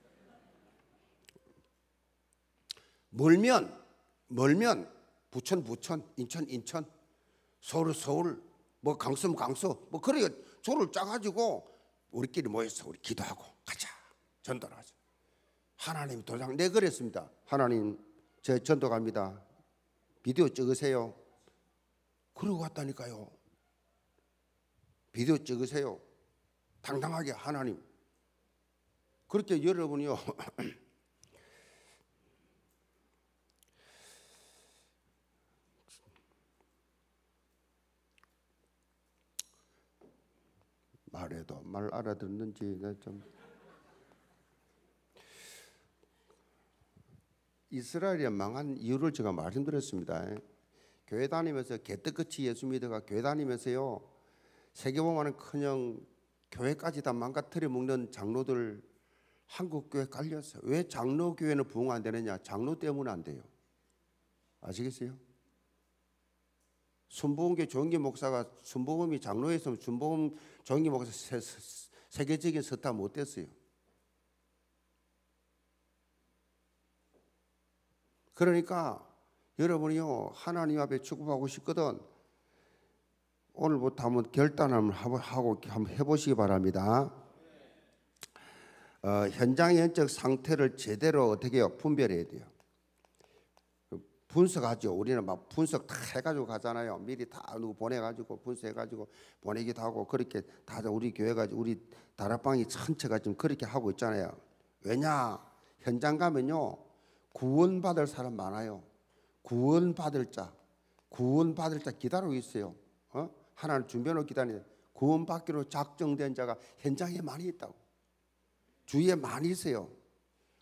Speaker 1: 멀면 멀면 부천 부천 인천 인천 서울 서울 뭐 강서 강서 뭐 그래 조를 짜가지고 우리끼리 모여서 우리 기도하고 가자 전도하자 하나님 도장 내 네, 그랬습니다 하나님 제 전도 갑니다 비디오 찍으세요 그러고 왔다니까요 비디오 찍으세요 당당하게 하나님 그렇게 여러분이요 말해도 말 알아듣는지 좀 이스라엘이 망한 이유를 제가 말씀드렸습니다. 교회 다니면서 개떡같이 예수 믿어가 교회 다니면서요 세계보만은 커녕 교회까지 다 망가뜨려 먹는 장로들 한국교회 깔려서 왜 장로교회는 부흥 안 되느냐 장로 때문에 안 돼요 아시겠어요? 순복음계 조영기 목사가 순복음이 장로였으면 순복음 종영기 목사 세, 계적인 스타 못 됐어요. 그러니까 여러분이요 하나님 앞에 축복하고 싶거든 오늘부터 한번 결단을 하고 한번 해보시기 바랍니다. 어, 현장 현적 상태를 제대로 어떻게 분별해야 돼요. 분석하죠. 우리는 막 분석 다 해가지고 가잖아요. 미리 다 누구 보내가지고 분석해가지고 보내기도 하고 그렇게 다 우리 교회가 우리 다락방이 전체가 지금 그렇게 하고 있잖아요. 왜냐 현장 가면요 구원받을 사람 많아요. 구원받을 자, 구원받을 자 기다리고 있어요. 어? 하나를 준비하놓고 기다리는 구원받기로 작정된 자가 현장에 많이 있다고 주위에 많이 있어요.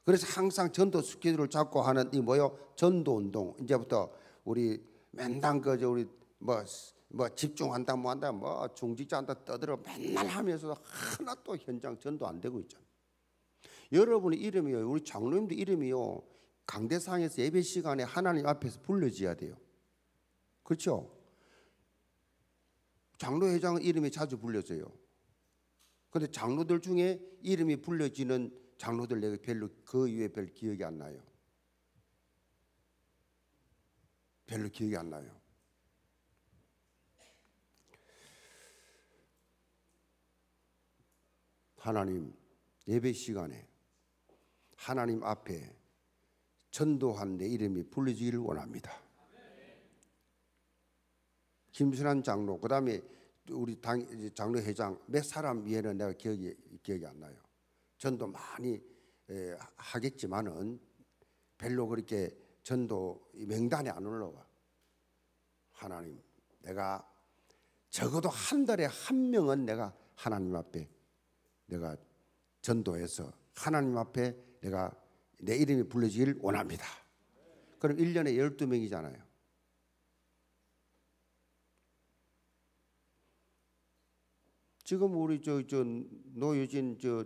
Speaker 1: 그래서 항상 전도 스케줄을 잡고 하는 이 뭐요? 전도 운동. 이제부터 우리 맨날 그저 우리 뭐, 뭐 집중한다 뭐 한다 뭐 중직자 한다 떠들어 맨날 하면서 도 하나 또 현장 전도 안 되고 있잖아. 여러분의 이름이요. 우리 장로님도 이름이요. 강대상에서 예배 시간에 하나님 앞에서 불러지야 돼요. 그렇죠? 장로회장 이름이 자주 불려져요. 그런데 장로들 중에 이름이 불려지는 장로들 내가 별로 그 이후에 별 기억이 안 나요. 별로 기억이 안 나요. 하나님 예배 시간에 하나님 앞에 전도한 내 이름이 불리지기를 원합니다. 김순환 장로, 그 다음에 우리 당, 장로 회장 몇 사람 위에는 내가 기억이 기억이 안 나요. 전도 많이 하겠지만은 별로 그렇게 전도 명단에 안 올라와. 하나님, 내가 적어도 한 달에 한 명은 내가 하나님 앞에 내가 전도해서 하나님 앞에 내가 내 이름이 불러지길 원합니다. 그럼 1년에 12명이잖아요. 지금 우리 저, 저 노유진 저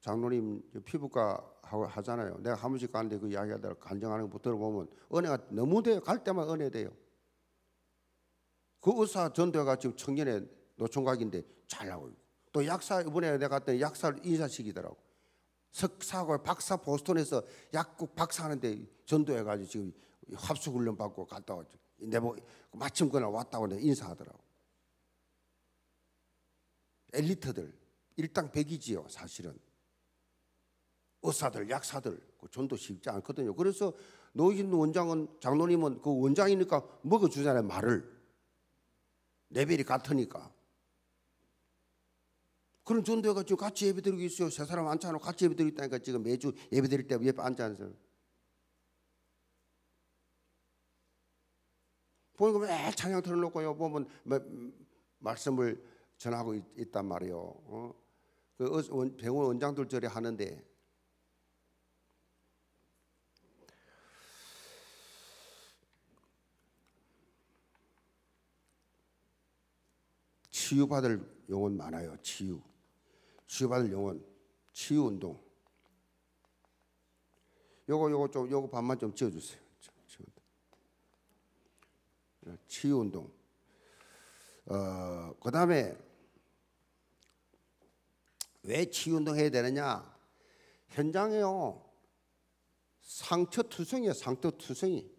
Speaker 1: 장로님 피부과 하잖아요. 내가 한무식 가는데 그 이야기하다가 간증하는 거 들어보면 은혜가 너무 돼요. 갈 때만 은혜 돼요. 그 의사 전도가 지금 청년의 노총각인데 잘 나오고 또 약사 이번에 내가 갔더니 약사 인사시이더라고 석사고 박사 보스턴에서 약국 박사하는데 전도해가지고 지금 합숙훈련 받고 갔다 왔죠. 내뭐 마침 그날 왔다고 내가 인사하더라고. 엘리트들 일당 백이지요 사실은. 의사들, 약사들, 그 전도 쉽지 않거든요. 그래서 노인 원장은 장로님은 그 원장이니까 먹어 주잖아요 말을 레벨이 같으니까. 그런 전도회가 지금 같이 예배 드리고 있어요. 세 사람 앉아놓고 같이 예배 드리고 있다니까 지금 매주 예배 드릴 때 옆에 앉아있는 사람. 보니까 매 찬양 틀어놓고요. 보면 말씀을 전하고 있, 단 말이에요. 어? 그 어, 병원 원장들 저리 하는데 치유받을 영혼 많아요. 치유. 치유받을 영혼. 치유 운동. 요거 요거 좀 요거 반만 좀 지어 주세요. 치유 운동. 어, 그다음에 왜 치유 운동 해야 되느냐? 현장에요. 상처 투성이에요. 상처 투성이.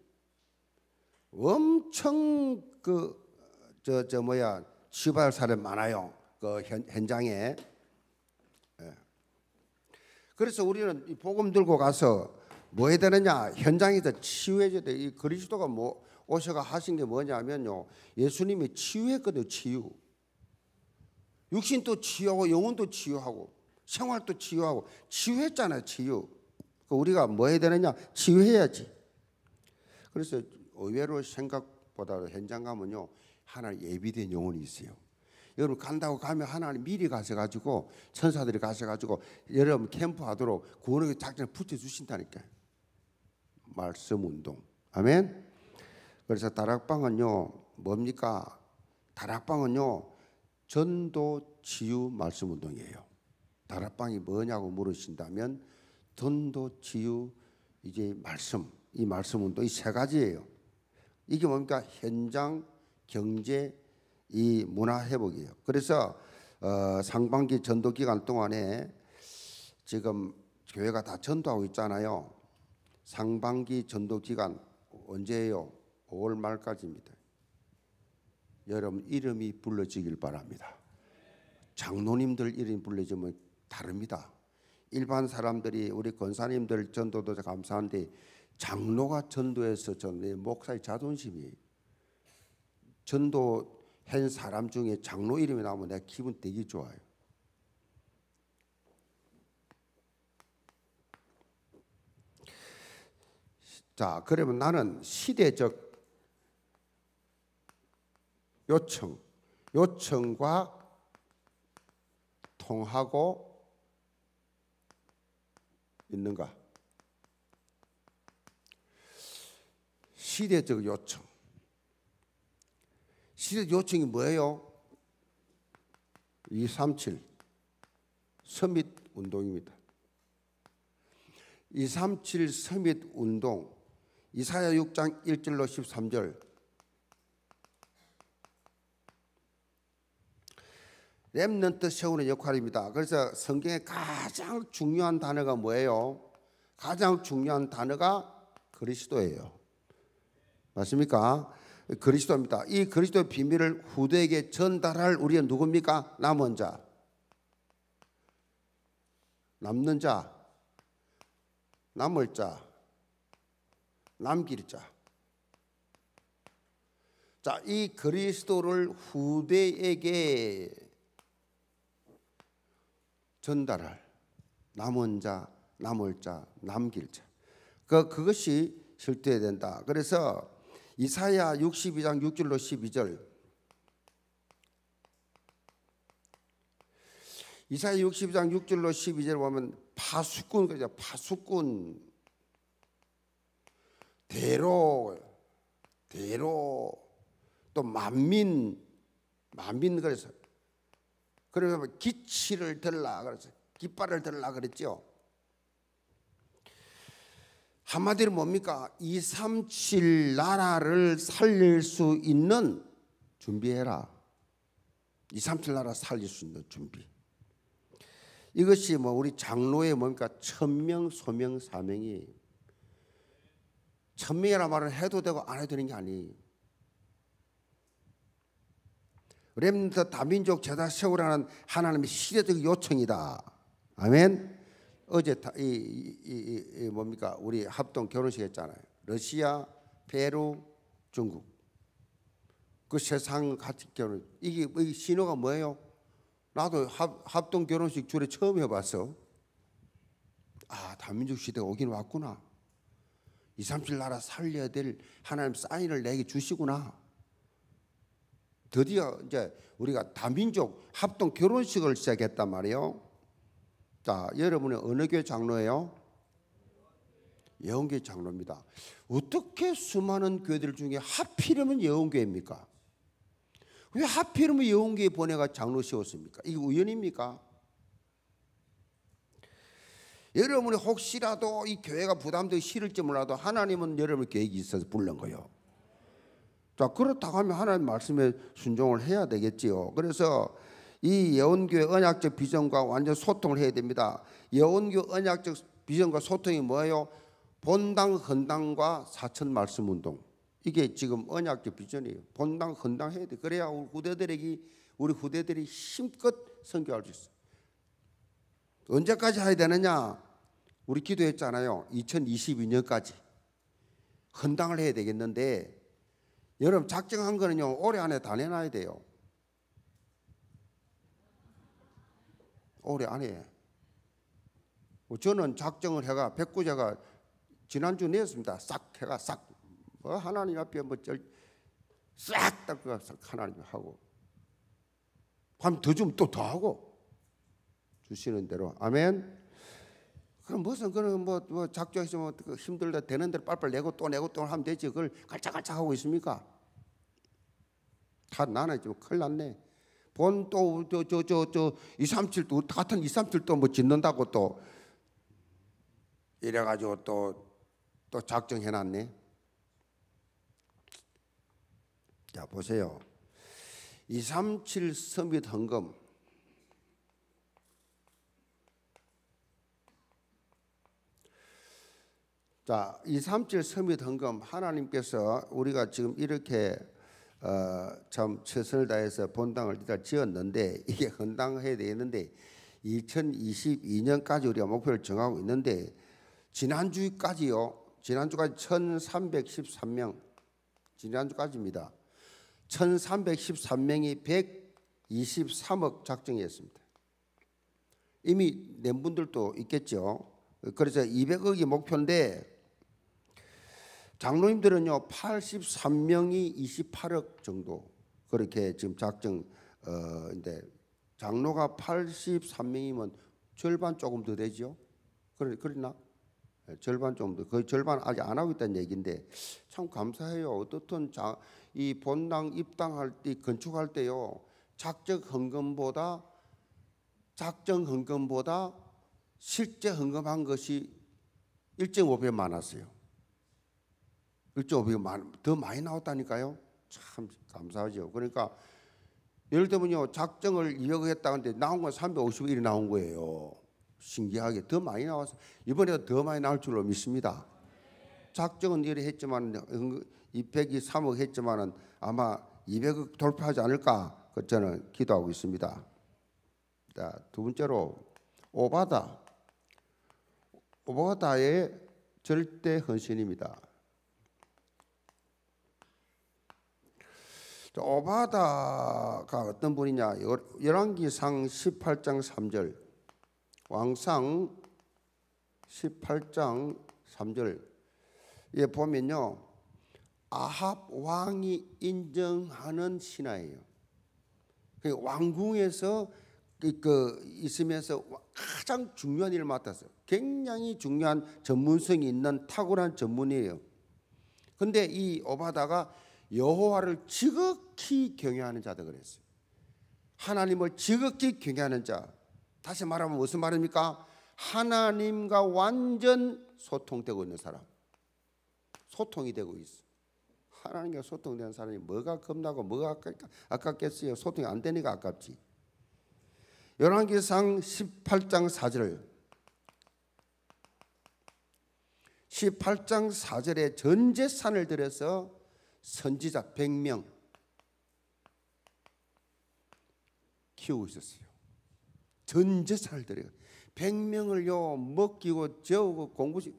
Speaker 1: 엄청 그저저 뭐야 취발 사람 많아요. 그 현, 장에 예. 그래서 우리는 이 복음 들고 가서 뭐 해야 되느냐? 현장에서 치유해줘야 돼. 이 그리스도가 뭐 오셔가 하신 게 뭐냐면요. 예수님이 치유했거든요. 치유. 육신도 치유하고 영혼도 치유하고 생활도 치유하고 치유했잖아요. 치유. 그 우리가 뭐 해야 되느냐? 치유해야지. 그래서 의외로 생각보다 현장 가면요. 하나 예비된 영혼이 있어요. 여러분 간다고 가면 하나님 미리 가셔가지고 천사들이 가셔가지고 여러분 캠프하도록 구원의 작전을 붙여주신다니까 말씀 운동 아멘 그래서 다락방은요 뭡니까 다락방은요 전도 치유 말씀 운동이에요 다락방이 뭐냐고 물으신다면 전도 치유 이제 말씀 이 말씀 운동 이세 가지예요 이게 뭡니까 현장 경제, 이 문화 회복이에요. 그래서 어, 상반기 전도 기간 동안에 지금 교회가 다 전도하고 있잖아요. 상반기 전도 기간 언제예요? 5월 말까지입니다. 여러분 이름이 불러지길 바랍니다. 장로님들 이름 불러지면 다릅니다. 일반 사람들이 우리 권사님들 전도도 감사한데 장로가 전도해서 전 목사의 자존심이 전도한 사람 중에 장로 이름이 나오면 내가 기분 되게 좋아요. 자, 그러면 나는 시대적 요청, 요청과 통하고 있는가? 시대적 요청. 시대 요청이 뭐예요? 237 서밋 운동입니다. 237 서밋 운동 이사야 6장 1절로 13절 렘넌트 세우는 역할입니다. 그래서 성경의 가장 중요한 단어가 뭐예요? 가장 중요한 단어가 그리스도예요. 맞습니까? 그리스도입니다. 이 그리스도의 비밀을 후대에게 전달할 우리는 누굽니까? 남은 자. 남는 자. 남을 자. 남길 자. 자, 이 그리스도를 후대에게 전달할 남은 자, 남을 자, 남길 자. 그 그것이 실돼야 된다. 그래서 이사야 62장 6절로 12절 이사야 62장 6절로 12절 보면 파수꾼 그죠 파수꾼 대로 대로 또 만민 만민 그래서 그래서 뭐 기치를 들라 그래서 깃발을 들라 그랬죠. 한마디로 뭡니까? 237 나라를 살릴 수 있는 준비해라. 237 나라 살릴 수 있는 준비. 이것이 뭐 우리 장로의 뭡니까? 천명, 소명, 사명이 천명이라 말은 해도 되고 안 해도 되는 게 아니에요. 렘드 다민족 제다 세우라는 하나님의 시대적 요청이다. 아멘. 어제 다, 이, 이, 이, 뭡니까 우리 합동 결혼식 했잖아요. 러시아, 페루, 중국 그 세상 같이 결혼 이게 이 신호가 뭐예요? 나도 합, 합동 결혼식 줄에 처음 해봤어. 아 다민족 시대가 오긴 왔구나. 2, 30 나라 살려야 될 하나님 사인을 내게 주시구나. 드디어 이제 우리가 다민족 합동 결혼식을 시작했단 말이에요. 자, 여러분은 어느 교회 장로예요? 예언교회 장로입니다. 어떻게 수많은 교회들 중에 하필이면 예언교회입니까? 왜 하필이면 예언교회 보내가 장로 세웠습니까? 이게 우연입니까? 여러분이 혹시라도 이 교회가 부담되기 싫을지 몰라도 하나님은 여러분 계획이 있어서 부른 거요. 자, 그렇다고 하면 하나님 말씀에 순종을 해야 되겠지요. 그래서 이 예언교의 언약적 비전과 완전 소통을 해야 됩니다. 예언교 언약적 비전과 소통이 뭐예요? 본당 헌당과 사천 말씀 운동. 이게 지금 언약적 비전이에요. 본당 헌당 해야 돼. 그래야 우리 후대들에게 우리 후대들이 힘껏 선교할 수 있어. 언제까지 해야 되느냐? 우리 기도했잖아요. 2022년까지 헌당을 해야 되겠는데 여러분 작정한 거는요. 올해 안에 다 내놔야 돼요. 올해 안에 뭐 저는 작정을 해가 백구제가 지난주 내었습니다. 싹 해가 싹. 뭐 하나님 앞에 뭐 절싹 닦아가 하나님 하고 밤더 주면 또 더 하고 주시는 대로 아멘. 그럼 무슨 그런 뭐, 뭐 작정해서 뭐 그 힘들다 되는 대로 빨빨 내고 또 내고 또 하면 되지 그걸 갈짝갈짝 하고 있습니까? 다 나는 지금 뭐 큰일 났네. 본또 저저 저저 237도 같은 237도 뭐 짓는다고 또 이래 가지고 또 또 작정해 놨네. 자, 보세요. 237 서밋 헌금 자, 237 서밋 헌금 하나님께서 우리가 지금 이렇게 어, 참 최선을 다해서 본당을 일단 지었는데 이게 헌당해야 되는데 2022년까지 우리가 목표를 정하고 있는데 지난주까지요. 지난주까지 1,313명. 지난주까지입니다. 1,313명이 123억 작정했습니다. 이미 낸 분들도 있겠죠. 그래서 200억이 목표인데 장로님들은요 83명이 28억 정도 그렇게 지금 작정 어인데 장로가 83명이면 절반 조금 더 되죠. 그래 그러나 예, 절반 정도 거의 절반 아직 안 하고 있다는 얘기인데 참 감사해요. 어떻든 자, 이 본당 입당할 때 건축할 때요 작정 헌금보다 작정 헌금보다 실제 헌금한 것이 1.5배 많았어요. 일조업이 더 많이 나왔다니까요. 참 감사하죠. 그러니까 예를 들면요 작정을 2억 했다는데 나온 건 351이 0 나온 거예요. 신기하게 더 많이 나와서 이번에도 더 많이 나올 줄로 믿습니다. 작정은 이래 했지만 200이 3억 했지만은 아마 200억 돌파하지 않을까 그 저는 기도하고 있습니다. 자, 두 번째로 오바다 오바다의 절대 헌신입니다. 오바다가 어떤 분이냐? 열왕기상 18장 3절. 왕상 18장 3절에 보면요. 아합 왕이 인정하는 신하예요. 그 왕궁에서 그, 그 있으면서 가장 중요한 일을 맡았어요. 굉장히 중요한 전문성이 있는 탁월한 전문이에요. 근데 이 오바다가 여호와를 지극히 경외하는 자다 그랬어요. 하나님을 지극히 경외하는 자. 다시 말하면 무슨 말입니까? 하나님과 완전 소통되고 있는 사람. 소통이 되고 있어. 하나님과 소통되는 사람이 뭐가 겁나고 뭐가 아깝겠어요. 소통이 안 되니까 아깝지. 열왕기상 18장 4절 18장 4절에 전재산을 들여서 선지자 100명 키우고 있었어요. 전 재산을 들여 100명을요 먹이고 재우고 공부시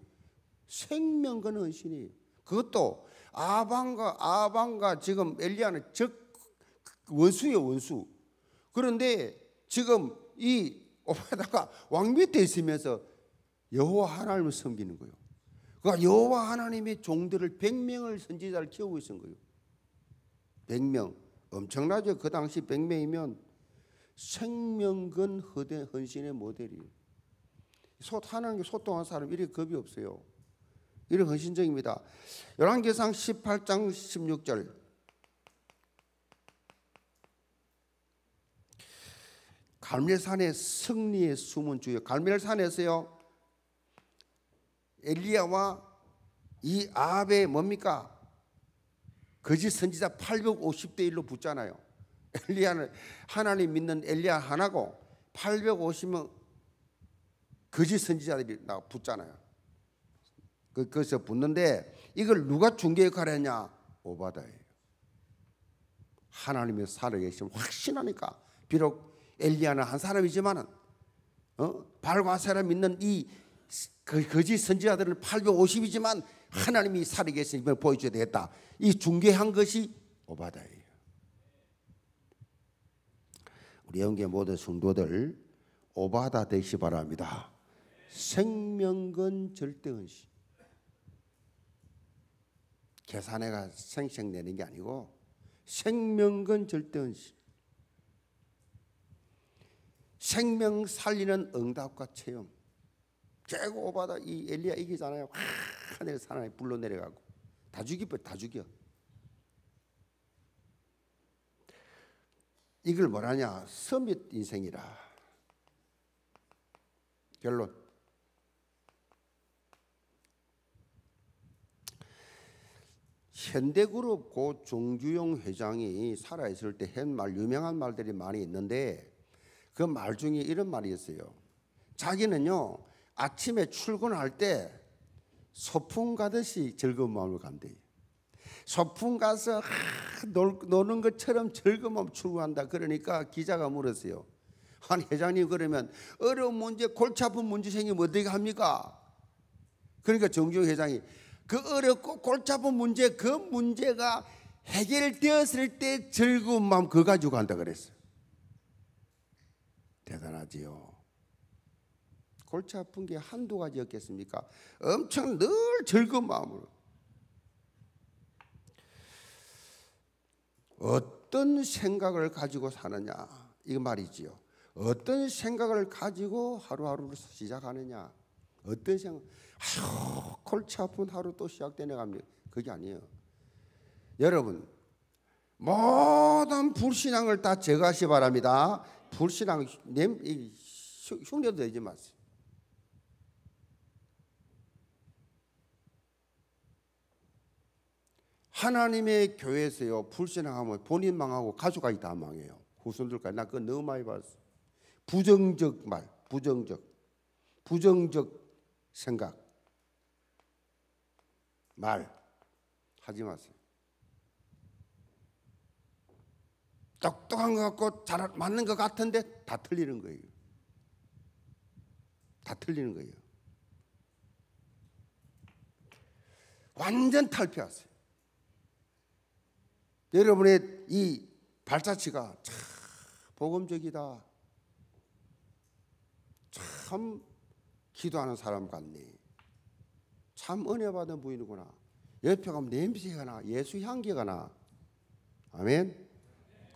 Speaker 1: 생명건 헌신이에요. 그것도 아방과 아방과 지금 엘리야는 적 원수예요 원수. 그런데 지금 이 오바다가 왕 밑에 있으면서 여호와 하나님을 섬기는 거예요. 그가 그러니까 여호와 하나님의 종들을 100명을 선지자를 키우고 있은 거예요. 100명. 엄청나죠. 그 당시 100명이면 생명근 허대 헌신의 모델이에요. 솥하는게 소통한 사람 이리 겁이 없어요. 이런 헌신적입니다. 열왕기상 18장 16절. 갈멜산의 승리의 숨은 주요. 갈멜산에서요. 엘리야와 이 아합의 뭡니까? 거짓 선지자 850대 1로 붙잖아요. 엘리야는 하나님 믿는 엘리야 하나고 850명 거짓 선지자들이 나 붙잖아요. 그, 그래서 붙는데 이걸 누가 중개 역할을 했냐? 오바다예요. 하나님의 살아계심 확신하니까 비록 엘리야는 한 사람이지만은 어? 발과 세라 믿는 이그 거짓 선지 자들은 850이지만 하나님이 살아계신 을 보여줘야 되겠다. 이 중개한 것이 오바다예요. 우리 영계 모든 성도들 오바다 되시 바랍니다. 생명건 절대은시. 계산해가 생생내는 게 아니고 생명건 절대은시. 생명 살리는 응답과 체험. 재고 바다이 엘리야 이기잖아요. 하늘 사나이 불로 내려가고 다 죽이버 다 죽여. 이걸 뭐라냐? 서밋 인생이라. 결론. 현대그룹 고 정주영 회장이 살아있을 때 한 말 유명한 말들이 많이 있는데 그 말 중에 이런 말이었어요. 자기는요 아침에 출근할 때 소풍 가듯이 즐거운 마음으로 간대 소풍 가서 놀, 노는 것처럼 즐거운 마음 출근한다. 그러니까 기자가 물었어요. 한 회장님 그러면 어려운 문제 골치 아픈 문제 생기면 어떻게 합니까? 그러니까 정종 회장이 그 어렵고 골치 아픈 문제 그 문제가 해결되었을 때 즐거운 마음 그거 가지고 간다 그랬어요. 대단하지요. 골치 아픈 게 한두 가지였겠습니까? 엄청 늘 즐거운 마음으로. 어떤 생각을 가지고 사느냐 이 말이지요. 어떤 생각을 가지고 하루하루를 시작하느냐. 어떤 생각? 아휴 골치 아픈 하루 또 시작되네 갑니다. 그게 아니에요. 여러분 모든 불신앙을 다 제거하시 바랍니다. 불신앙 흉내도 내지 마세요. 하나님의 교회에서요 불신앙하면 본인 망하고 가족까지 다 망해요. 후손들까지 나 그거 너무 많이 봤어. 부정적 말, 부정적, 부정적 생각, 말 하지 마세요. 똑똑한 것 같고 잘 맞는 것 같은데 다 틀리는 거예요. 다 틀리는 거예요. 완전 탈피하세요. 여러분의 이 발자취가 참 복음적이다. 참 기도하는 사람 같네. 참 은혜 받은 부인이구나. 옆에 가면 냄새가 나. 예수 향기가 나. 아멘.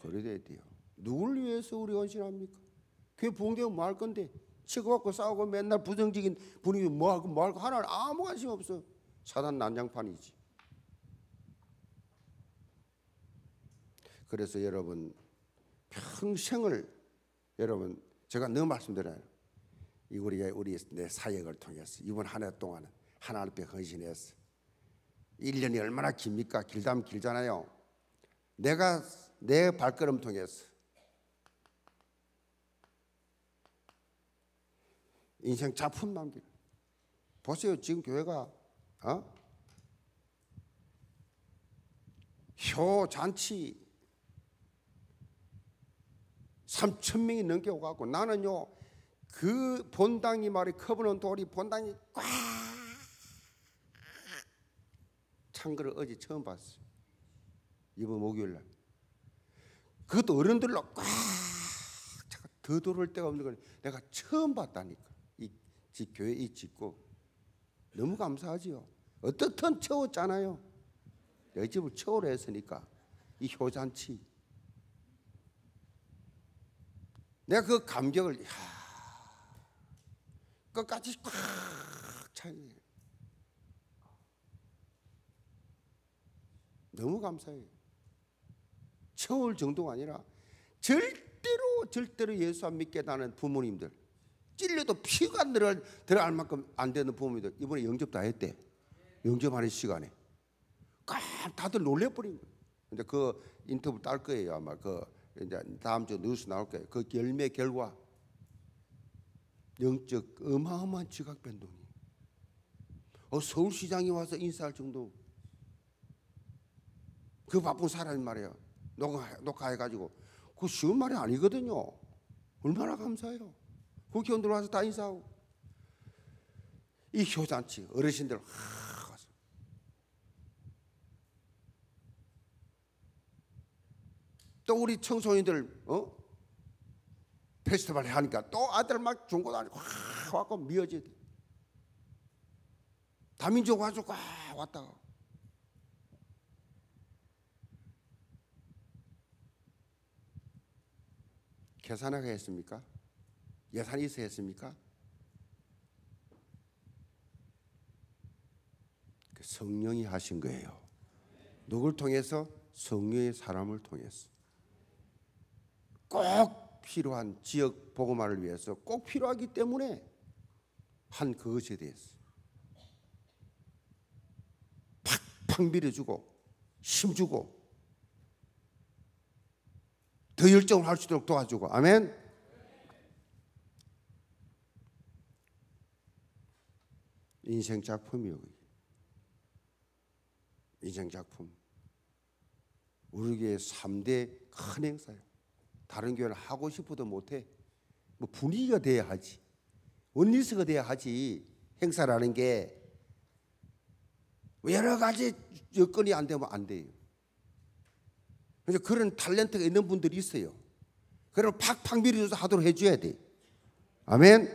Speaker 1: 그래야 돼요. 누굴 위해서 우리 헌신합니까? 그게 붕대면 뭐할 건데 치고받고 싸우고 맨날 부정적인 분위기 뭐하고 뭐하고 하나는 아무 관심 없어. 사단 난장판이지. 그래서 여러분 평생을 여러분 제가 너무 말씀드려요. 이 우리가 우리 내 사역을 통해서 이번 한 해 동안은 하나님 앞에 헌신해서 1년이 얼마나 깁니까? 길다면 길잖아요. 내가 내 발걸음 통해서 인생 작품 남길. 보세요. 지금 교회가 어? 효 잔치 3천 명이 넘게 오가고 나는요 그 본당이 말이 커버는 돌이 본당이 꽉찬 거를 어제 처음 봤어요. 이번 목요일 날. 그것도 어른들로 꽉차더 돌을 데가 없는 걸 내가 처음 봤다니까. 이, 이 교회 이 짓고 너무 감사하지요. 어떻든 채웠잖아요. 내 집을 채우려 했으니까 이 효잔치 내가 그 감격을 야, 끝까지 꽉 차이. 너무 감사해요. 채울 정도가 아니라 절대로 절대로 예수 안 믿겠다는 부모님들 찔려도 피가 들어갈, 들어갈 만큼 안 되는 부모님들 이번에 영접 다 했대. 영접하는 시간에 다들 놀래버린 거예요. 근데 그 인터뷰 딸 거예요 아마 그 이제 다음 주 뉴스 나올 거예요. 그 열매 결과 영적 어마어마한 지각 변동이. 어 서울시장이 와서 인사할 정도. 그 바쁜 사람이 말이에요. 녹화, 녹화해가지고. 그 쉬운 말이 아니거든요. 얼마나 감사해요. 국회의원 들와서다 인사하고. 이 효잔치, 어르신들, 또 우리 청소년들 어? 페스티벌 하니까 또 아들 막중고다학교확 와고 미어지 다민족 가족 고 왔다가 계산하게 했습니까? 예산이 있어 했습니까? 그 성령이 하신 거예요. 누굴 통해서? 성령의 사람을 통해서. 꼭 필요한 지역 복음화를 위해서 꼭 필요하기 때문에 한 그것에 대해서 팍팍 밀어주고 힘주고 더 열정을 할 수 있도록 도와주고 아멘. 인생 작품이요. 인생 작품. 우리에게 3대 큰 행사예요. 다른 교회를 하고 싶어도 못해. 뭐 분위기가 돼야 하지. 원리스가 돼야 하지. 행사라는 게 뭐 여러 가지 여건이 안 되면 안 돼요. 그래서 그런 탤런트가 있는 분들이 있어요. 그걸 팍팍 밀어줘서 하도록 해줘야 돼. 아멘.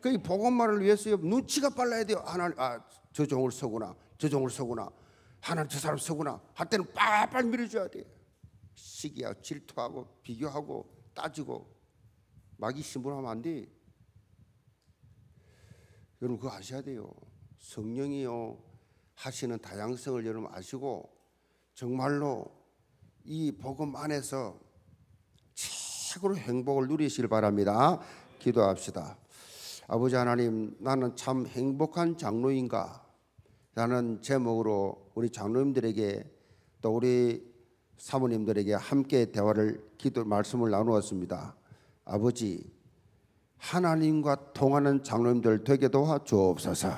Speaker 1: 그 복음말을 위해서 눈치가 빨라야 돼요. 하나, 아, 저 종을 서구나, 저 종을 서구나, 하나, 저 사람 서구나. 할 때는 빨빨 밀어줘야 돼요. 시기하고 질투하고 비교하고 따지고 마귀신분 하면 안 돼. 여러분 그거 아셔야 돼요. 성령이요 하시는 다양성을 여러분 아시고 정말로 이 복음 안에서 최고로 행복을 누리시길 바랍니다. 기도합시다. 아버지 하나님, 나는 참 행복한 장로인가? 라는 제목으로 우리 장로님들에게 또 우리 사모님들에게 함께 대화를 기도 말씀을 나누었습니다. 아버지 하나님과 통하는 장로님들 되게 도와주옵소서.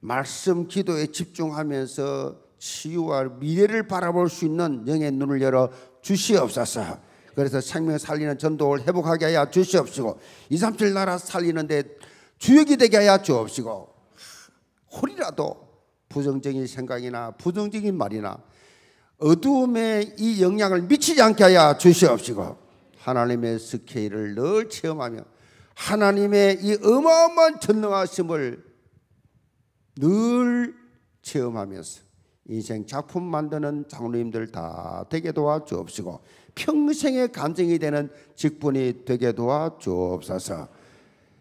Speaker 1: 말씀 기도에 집중하면서 치유와 미래를 바라볼 수 있는 영의 눈을 열어 주시옵소서. 그래서 생명 살리는 전도를 회복하게 하여 주시옵시고 237 나라 살리는데 주역이 되게 하여 주옵시고 홀이라도 부정적인 생각이나 부정적인 말이나 어두움에 이 영향을 미치지 않게 하여 주시옵시고 하나님의 스케일을 늘 체험하며 하나님의 이 어마어마한 전능하심을 늘 체험하면서 인생 작품 만드는 장로님들 다 되게 도와주옵시고 평생의 감정이 되는 직분이 되게 도와주옵소서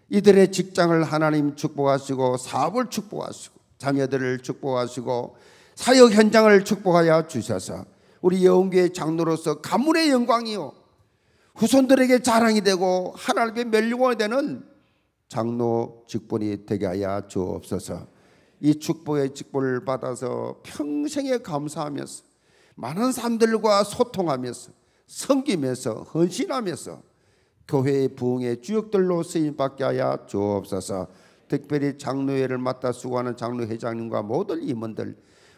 Speaker 1: 이들의 직장을 하나님 축복하시고 사업을 축복하시고 자녀들을 축복하시고 사역 현장을 축복하여 주셔서 우리 여운교회 장로로서 가문의 영광이요 후손들에게 자랑이 되고 하나님의 멸류관이 되는 장로 직분이 되게 하여 주옵소서. 이 축복의 직분을 받아서 평생에 감사하면서 많은 사람들과 소통하면서 섬기면서 헌신하면서 교회의 부흥의 주역들로 쓰임 받게 하여 주옵소서. 특별히 장로회를 맡아 수고하는 장로 회장님과 모든 임원들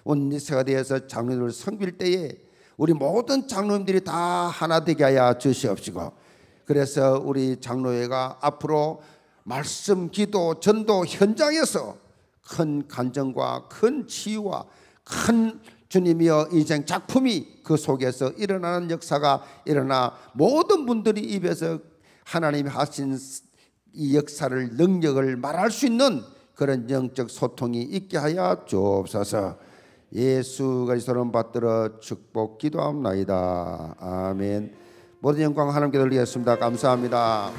Speaker 1: 온세가 되어서 장로님을 섬길 때에 우리 모든 장로님들이 다 하나 되게 하여 주시옵시고 그래서 우리 장로회가 앞으로 말씀, 기도, 전도 현장에서 큰 간정과 큰 치유와 큰 주님이여 인생 작품이 그 속에서 일어나는 역사가 일어나 모든 분들이 입에서 하나님이 하신 이 역사를 능력을 말할 수 있는 그런 영적 소통이 있게 하여 주옵소서. 예수 그리스도로 받들어 축복 기도합니다 아멘. 모든 영광 하나님께 돌리겠습니다. 감사합니다.